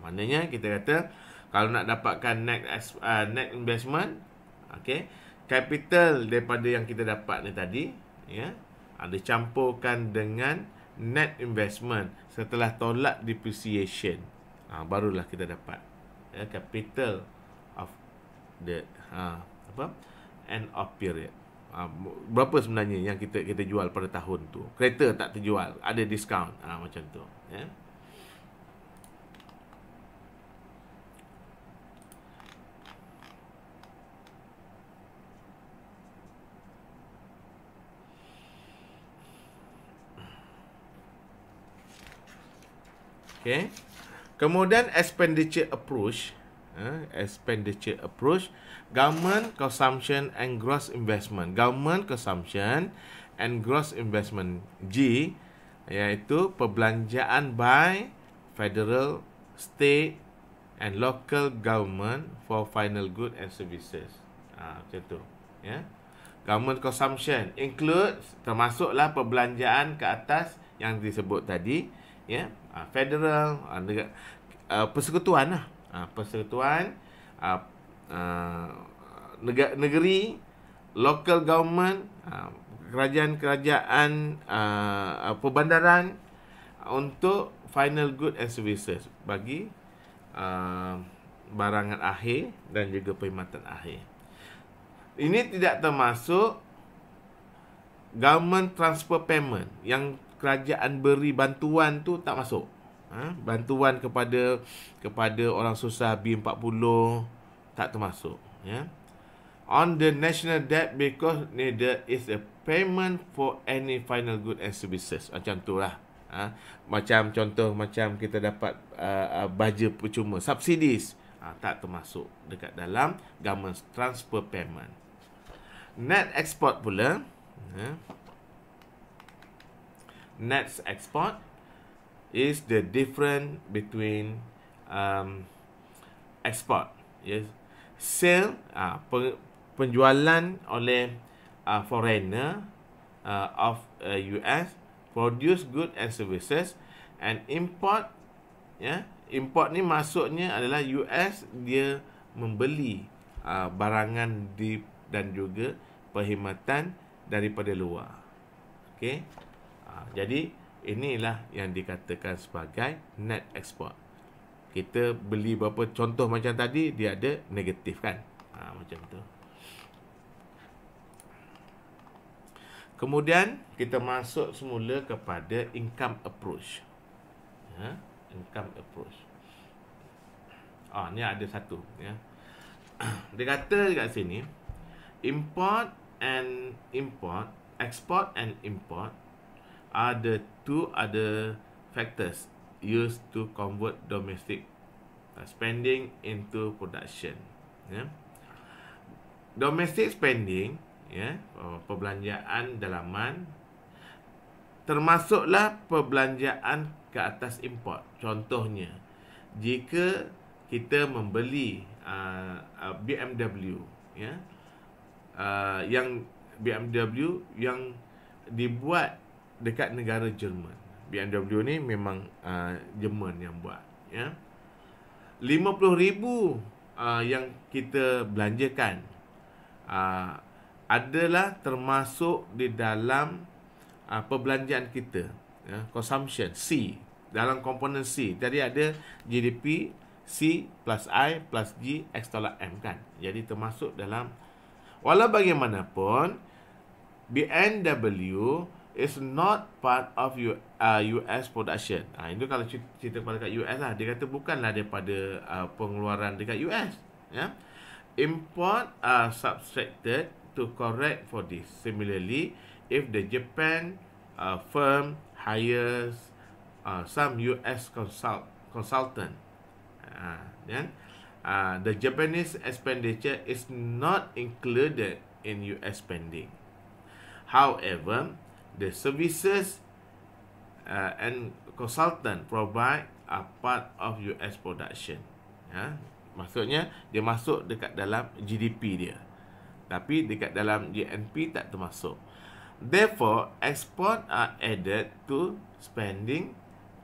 Maknanya kita kata kalau nak dapatkan net uh, net investment, okay, capital daripada yang kita dapat ni tadi, yeah. Ada ah, ha, campurkan dengan net investment setelah tolak depreciation. Ha, barulah kita dapat ya, capital of the ha, apa end of period. Ha, berapa sebenarnya yang kita kita jual pada tahun tu? Kereta tak terjual, ada discount ha, macam tu. Ya. Okay. Kemudian expenditure approach. Uh, expenditure approach. Government consumption and gross investment. Government consumption and gross investment. G. Iaitu perbelanjaan by federal, state and local government for final goods and services. Ah, uh, macam tu. Ya. Yeah. Government consumption include termasuklah perbelanjaan ke atas yang disebut tadi ya yeah? uh, federal uh, ah, negara uh, persekutuan lah uh, persekutuan uh, ah, uh, negara negeri local government kerajaan kerajaan uh, perbandaran untuk final good and services bagi uh, barangan akhir dan juga perkhidmatan akhir ini tidak termasuk government transfer payment yang kerajaan beri bantuan tu tak masuk. Ha? Bantuan kepada kepada orang susah B40 tak termasuk. Ya? On the national debt because neither is a payment for any final good and services. Macam tu lah. Ha? Macam contoh macam kita dapat uh, uh, baja percuma. Subsidies. Ha, tak termasuk dekat dalam government transfer payment. Net export pula. Ya? Nets export is the difference between um, export. Yes, sale uh, penjualan oleh uh, foreigner uh, of uh, US produce good and services and import. Yeah, import ni masuknya adalah US dia membeli uh, barangan di dan juga perkhidmatan daripada luar. Okay. Ah, jadi inilah yang dikatakan sebagai net export kita beli beberapa contoh macam tadi dia ada negatif kan ha, macam tu kemudian kita masuk semula kepada income approach ya, income approach ah ni ada satu ya [clears throat] dia kata dekat sini import and import export and import are the two other factors used to convert domestic uh, spending into production. Yeah. Domestic spending, yeah, uh, perbelanjaan dalaman termasuklah perbelanjaan ke atas import. Contohnya, jika kita membeli uh, uh BMW, yeah, uh, yang BMW yang dibuat dekat negara Jerman. BMW ni memang uh, Jerman yang buat, ya. Yeah. 50,000 uh, yang kita belanjakan uh, adalah termasuk di dalam uh, perbelanjaan kita, ya, consumption C dalam komponen C. Jadi ada GDP C plus I plus G X tolak M kan. Jadi termasuk dalam Walau bagaimanapun BMW is not part of US uh, production. Ah ha, itu kalau cerita pada kat US lah dia kata bukanlah daripada uh, pengeluaran dekat US, ya. Import are subtracted to correct for this. Similarly, if the Japan uh, firm hires uh, some US consult consultant. Ah, uh, then uh, the Japanese expenditure is not included in US spending. However, The services uh, and consultant provide a part of US production. Ya. Maksudnya dia masuk dekat dalam GDP dia. Tapi dekat dalam GNP tak termasuk. Therefore, export are added to spending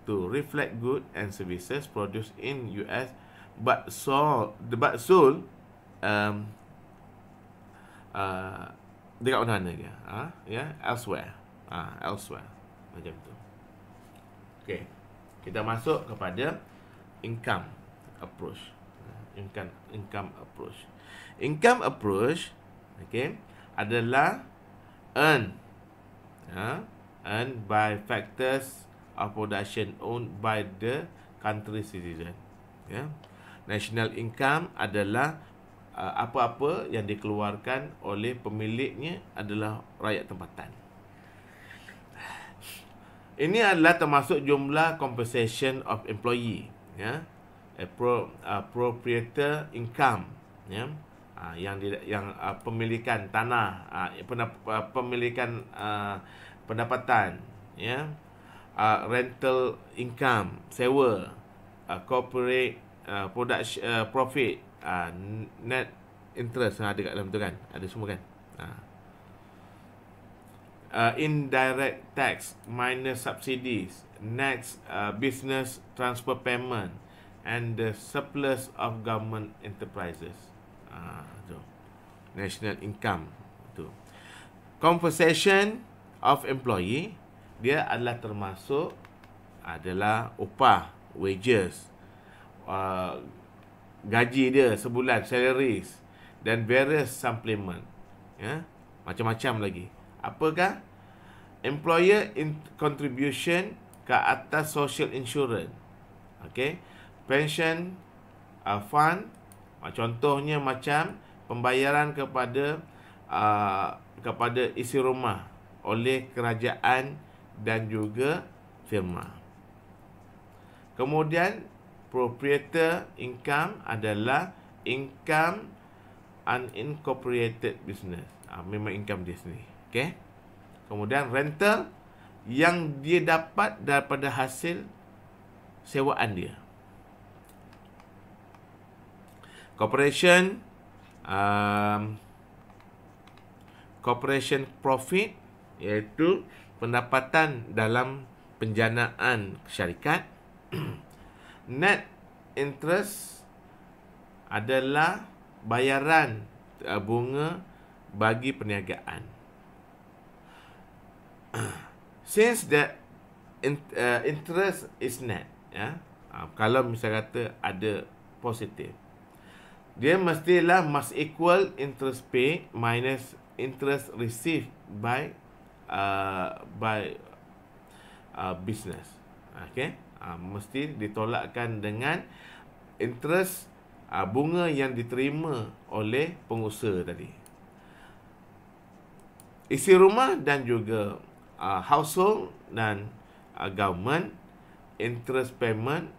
to reflect goods and services produced in US but so the but so um uh, dekat mana dia ha ya yeah, elsewhere uh, elsewhere macam tu. Okay, kita masuk kepada income approach, income income approach, income approach, okay adalah earn, uh, earn by factors of production owned by the country citizen, yeah. National income adalah uh, apa-apa yang dikeluarkan oleh pemiliknya adalah rakyat tempatan. Ini adalah termasuk jumlah compensation of employee, ya. Yeah? Uh, proprietor income, ya. Yeah? yang di, yang uh, pemilikan tanah uh, ah, eh, pendap, uh, pemilikan uh, pendapatan ya uh, rental income sewa uh, corporate uh, product uh, profit uh, net interest ada kat dalam tu kan ada semua kan uh uh, indirect tax minus subsidies next uh, business transfer payment and the surplus of government enterprises ah uh, tu national income tu compensation of employee dia adalah termasuk adalah upah wages uh, gaji dia sebulan salaries dan various supplement ya yeah? macam-macam lagi apakah employer in contribution ke atas social insurance. Okay. Pension uh, fund. Uh, contohnya macam pembayaran kepada uh, kepada isi rumah oleh kerajaan dan juga firma. Kemudian proprietor income adalah income unincorporated business. uh, memang income di sini, Okay. Kemudian rental yang dia dapat daripada hasil sewaan dia. Corporation um, corporation profit iaitu pendapatan dalam penjanaan syarikat [clears throat] net interest adalah bayaran uh, bunga bagi perniagaan Ah. since the in, uh, interest is net ya yeah, uh, kalau misalnya kata ada positif dia mestilah must equal interest pay minus interest received by uh, by uh, business okey uh, ah, mesti ditolakkan dengan interest uh, bunga yang diterima oleh pengusaha tadi isi rumah dan juga uh, household dan uh, government interest payment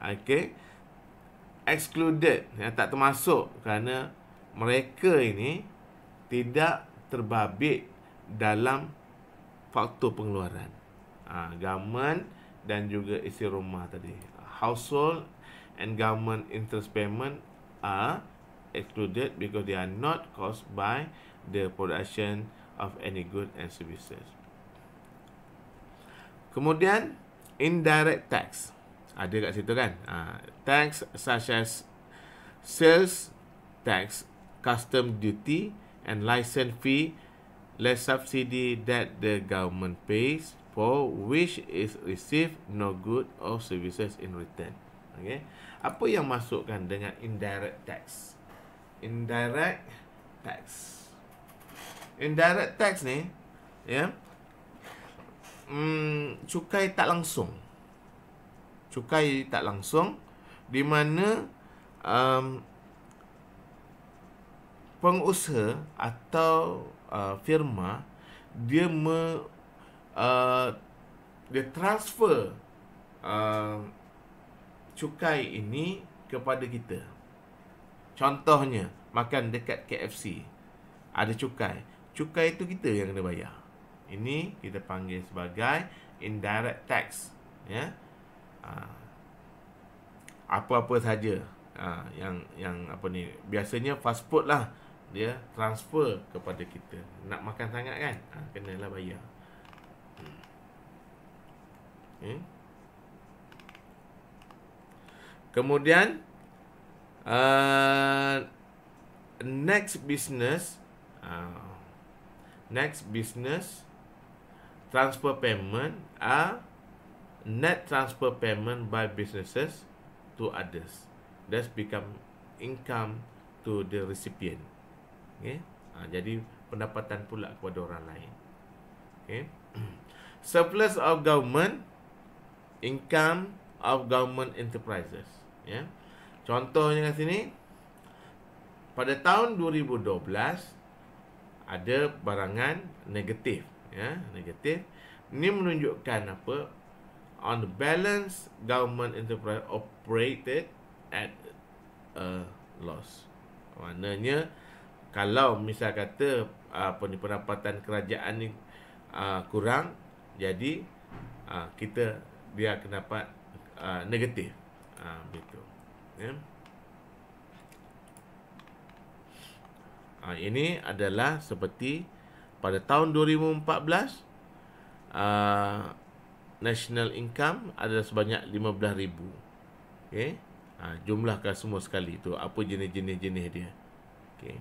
okey excluded yang tak termasuk kerana mereka ini tidak terbabit dalam faktor pengeluaran uh, government dan juga isi rumah tadi household and government interest payment are excluded because they are not caused by the production of any good and services. Kemudian indirect tax. Ada kat situ kan? Uh, tax such as sales tax, custom duty and license fee less subsidy that the government pays for which is received no good or services in return. Okay. Apa yang masukkan dengan indirect tax? Indirect tax. Indirect tax ni, ya, yeah, hmm, cukai tak langsung. Cukai tak langsung di mana um, pengusaha atau uh, firma dia me, uh, dia transfer uh, cukai ini kepada kita. Contohnya makan dekat KFC ada cukai. Cukai itu kita yang kena bayar. Ini kita panggil sebagai indirect tax. Ya. Ah, apa-apa saja ah, yang yang apa ni biasanya fast food lah dia transfer kepada kita nak makan sangat kan ha, ah, kena lah bayar hmm. Hmm. kemudian uh, next business uh, next business transfer payment are net transfer payment by businesses to others. That's become income to the recipient. Okay? Ha, jadi pendapatan pula kepada orang lain. Okay? [clears throat] Surplus of government, income of government enterprises. Yeah? Contohnya kat sini, pada tahun 2012, ada barangan negatif ya negatif Ini menunjukkan apa on the balance government enterprise operated at a loss maknanya kalau misal kata apa ni pendapatan kerajaan ni uh, kurang jadi uh, kita dia akan dapat uh, negatif uh, begitu ya uh, ini adalah seperti pada tahun 2014 uh, national income adalah sebanyak 15,000 okay. uh, jumlahkan semua sekali itu apa jenis-jenis jenis dia okay.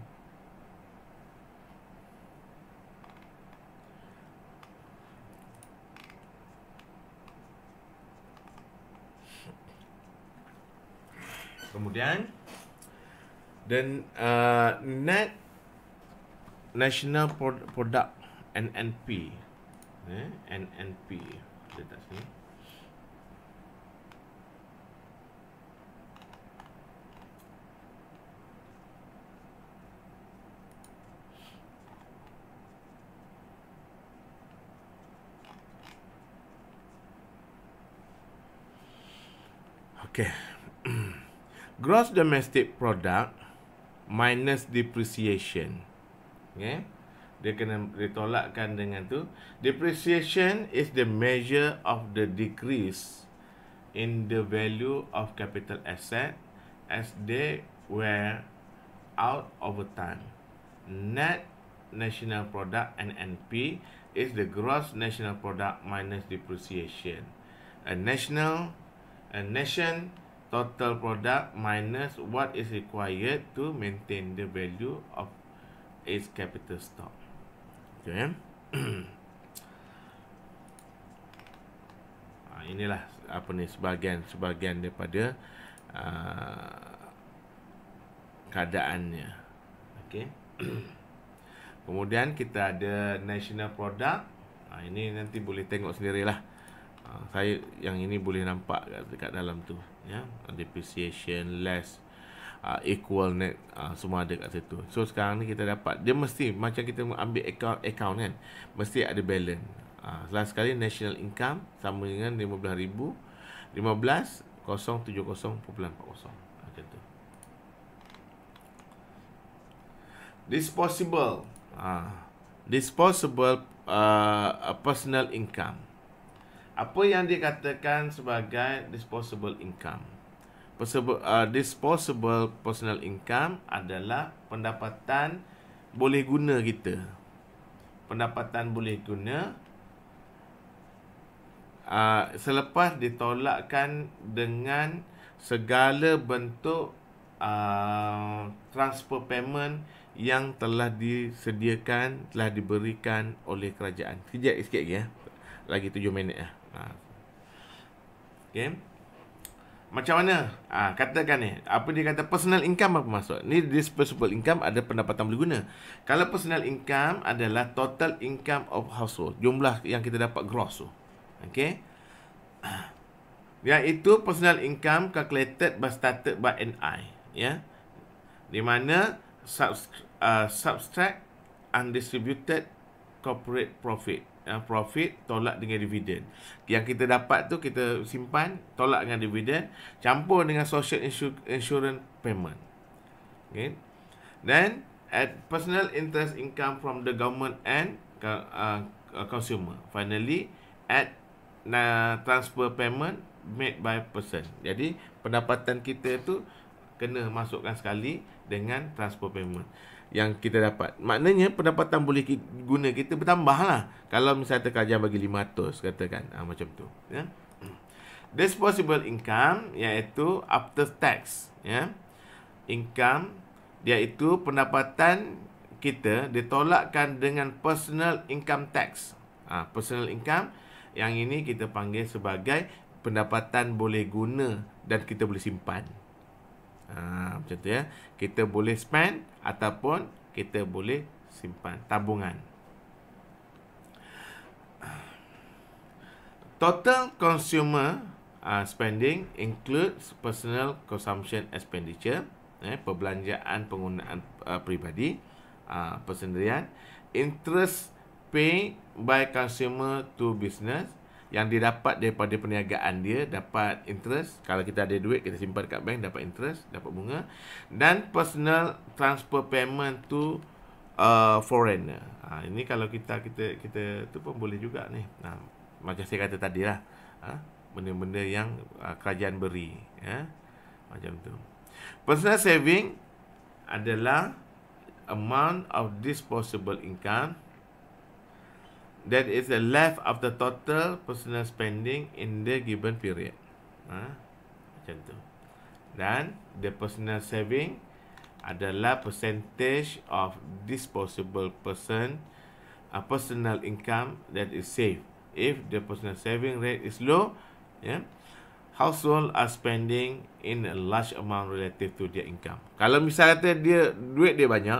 kemudian dan uh, net National Product NNP eh, NNP tak sini Okay. [clears throat] Gross domestic product minus depreciation. okay? Dia kena ditolakkan dengan tu Depreciation is the measure of the decrease In the value of capital asset As they wear out over time Net national product NNP Is the gross national product minus depreciation A national A nation total product minus what is required to maintain the value of is capital stock. Okay. ha, [clears throat] inilah apa ni sebahagian sebahagian daripada uh, keadaannya. Okay. [clears throat] Kemudian kita ada national product. Ha, ini nanti boleh tengok sendirilah. Ha, saya yang ini boleh nampak dekat dalam tu ya. Depreciation less uh, equal net uh, semua ada kat situ. So sekarang ni kita dapat dia mesti macam kita ambil account account kan. Mesti ada balance. Uh, last sekali national income sama dengan 15000 15070.40 macam tu. Disposable. Ah, uh, disposable uh, personal income. Apa yang dikatakan sebagai disposable income? Uh, disposable personal income adalah pendapatan boleh guna kita. Pendapatan boleh guna uh, selepas ditolakkan dengan segala bentuk uh, transfer payment yang telah disediakan, telah diberikan oleh kerajaan. Sekejap sikit lagi ya. Lagi tujuh minit ya. Ha. Okay. Macam mana? ha, katakan ni. Apa dia kata personal income apa maksud? Ni disposable income ada pendapatan berguna. Kalau personal income adalah total income of household. Jumlah yang kita dapat gross tu. Okay? Yang itu personal income calculated by started by NI. Ya? Yeah? Di mana subst- uh, ah, subtract undistributed corporate profit uh, profit tolak dengan dividen. Yang kita dapat tu kita simpan tolak dengan dividen campur dengan social insur- insurance payment. Okay. Then add personal interest income from the government and uh, uh, consumer. Finally add uh, transfer payment made by person. Jadi pendapatan kita tu kena masukkan sekali dengan transfer payment yang kita dapat. Maknanya pendapatan boleh guna kita bertambah lah. Kalau misalnya kerajaan bagi 500 katakan. Ha, macam tu. Ya. Disposable hmm. income iaitu after tax. Ya. Income iaitu pendapatan kita ditolakkan dengan personal income tax. Ha, personal income yang ini kita panggil sebagai pendapatan boleh guna dan kita boleh simpan. Ha, macam tu ya. Kita boleh spend, ataupun kita boleh simpan tabungan. Total consumer uh, spending includes personal consumption expenditure, eh, perbelanjaan penggunaan uh, peribadi, uh, persendirian, interest paid by consumer to business, yang dia dapat daripada perniagaan dia dapat interest kalau kita ada duit kita simpan kat bank dapat interest dapat bunga dan personal transfer payment to uh, foreigner ha, ini kalau kita kita kita tu pun boleh juga ni ha, macam saya kata tadi lah ha, benda-benda yang uh, kerajaan beri ya macam tu personal saving adalah amount of disposable income that is the left of the total personal spending in the given period. Ha? Macam tu. Dan the personal saving adalah percentage of disposable person a uh, personal income that is saved. If the personal saving rate is low, yeah, household are spending in a large amount relative to their income. Kalau misalnya dia duit dia banyak,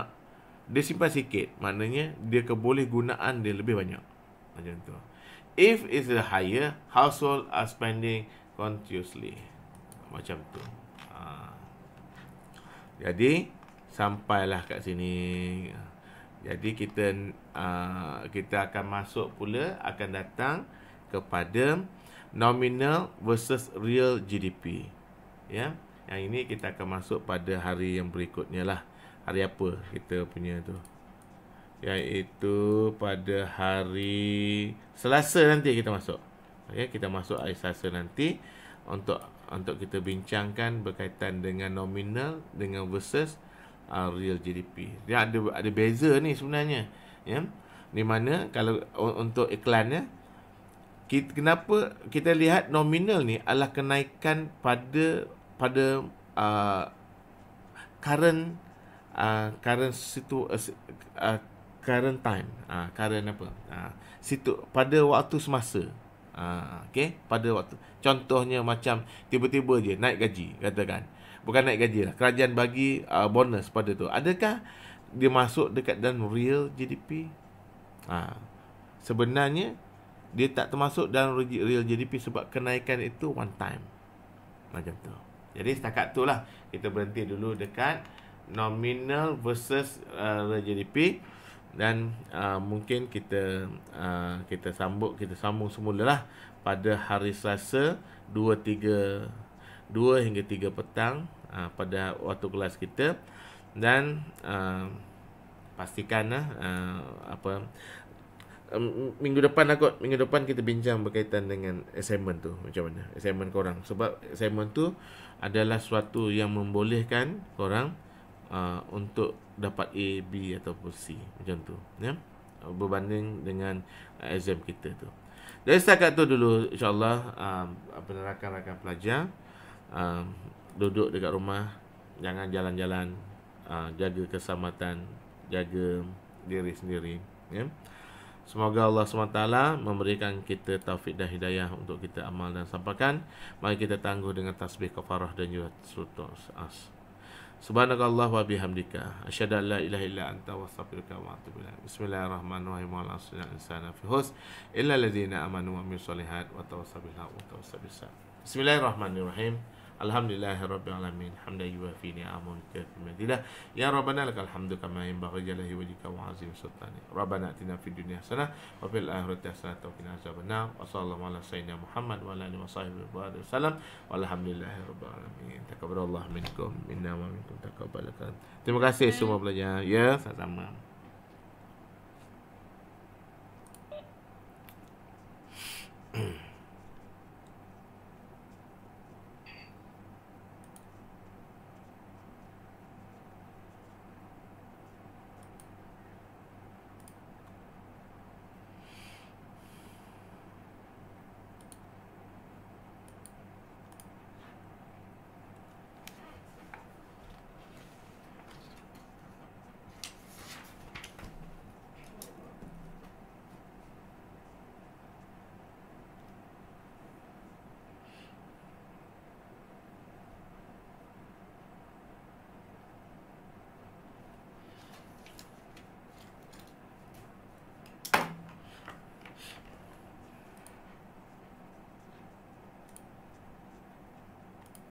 dia simpan sikit, maknanya dia keboleh gunaan dia lebih banyak macam tu. If is the higher, household are spending continuously. Macam tu. Ha. Jadi, sampailah kat sini. Jadi, kita uh, kita akan masuk pula, akan datang kepada nominal versus real GDP. Ya, Yang ini kita akan masuk pada hari yang berikutnya lah. Hari apa kita punya tu iaitu pada hari Selasa nanti kita masuk. Okay, kita masuk hari Selasa nanti untuk untuk kita bincangkan berkaitan dengan nominal dengan versus uh, real GDP. Dia ada ada beza ni sebenarnya. Ya. Yeah? Di mana kalau untuk iklannya kita, kenapa kita lihat nominal ni adalah kenaikan pada pada uh, current uh, current situ uh, current time uh, current apa uh, situ pada waktu semasa uh, ah, okey pada waktu contohnya macam tiba-tiba je naik gaji katakan bukan naik gaji lah kerajaan bagi uh, bonus pada tu adakah dia masuk dekat dalam real GDP uh, sebenarnya dia tak termasuk dalam real GDP sebab kenaikan itu one time macam tu jadi setakat tu lah kita berhenti dulu dekat nominal versus uh, real GDP dan uh, mungkin kita uh, kita sambung kita sambung semula lah pada hari Selasa 2 3 2 hingga 3 petang uh, pada waktu kelas kita dan uh, pastikanlah uh, uh, apa um, minggu depan aku lah minggu depan kita bincang berkaitan dengan assignment tu macam mana assignment korang sebab assignment tu adalah suatu yang membolehkan korang Uh, untuk dapat A, B ataupun C macam tu ya yeah? Uh, berbanding dengan uh, exam kita tu. Jadi setakat tu dulu insyaAllah uh, um, penerakan rakan pelajar uh, duduk dekat rumah jangan jalan-jalan uh, jaga keselamatan jaga diri sendiri ya. Yeah? Semoga Allah SWT memberikan kita taufik dan hidayah untuk kita amal dan sampaikan. Mari kita tangguh dengan tasbih kafarah dan juga sultan As. Subhanakallah wa bihamdika asyhadu an la ilaha illa anta wa astaghfiruka wa atubu ilaik. Bismillahirrahmanirrahim. Wa la insana fi hus illa alladziina amanu wa amilus shalihati wa tawassaw bil haqqi wa tawassaw bis sabr. Bismillahirrahmanirrahim. Alhamdulillah ya Rabbil Alamin Hamdan yuwa fi ni'amun ke fimadillah Ya Rabbana laka alhamdu kama yang bagi jalahi wajika wa azim sultani Rabbana atina fi dunia sana Wa fil akhirati sana tawkin azab na'am Wa sallam ala sayyidina Muhammad wa alani wa sahibu wa adil salam Wa alhamdulillah ya Rabbil Alamin Takabar Allah minkum minna wa minkum takabar Terima kasih semua pelajar Ya sama-sama [clears throat]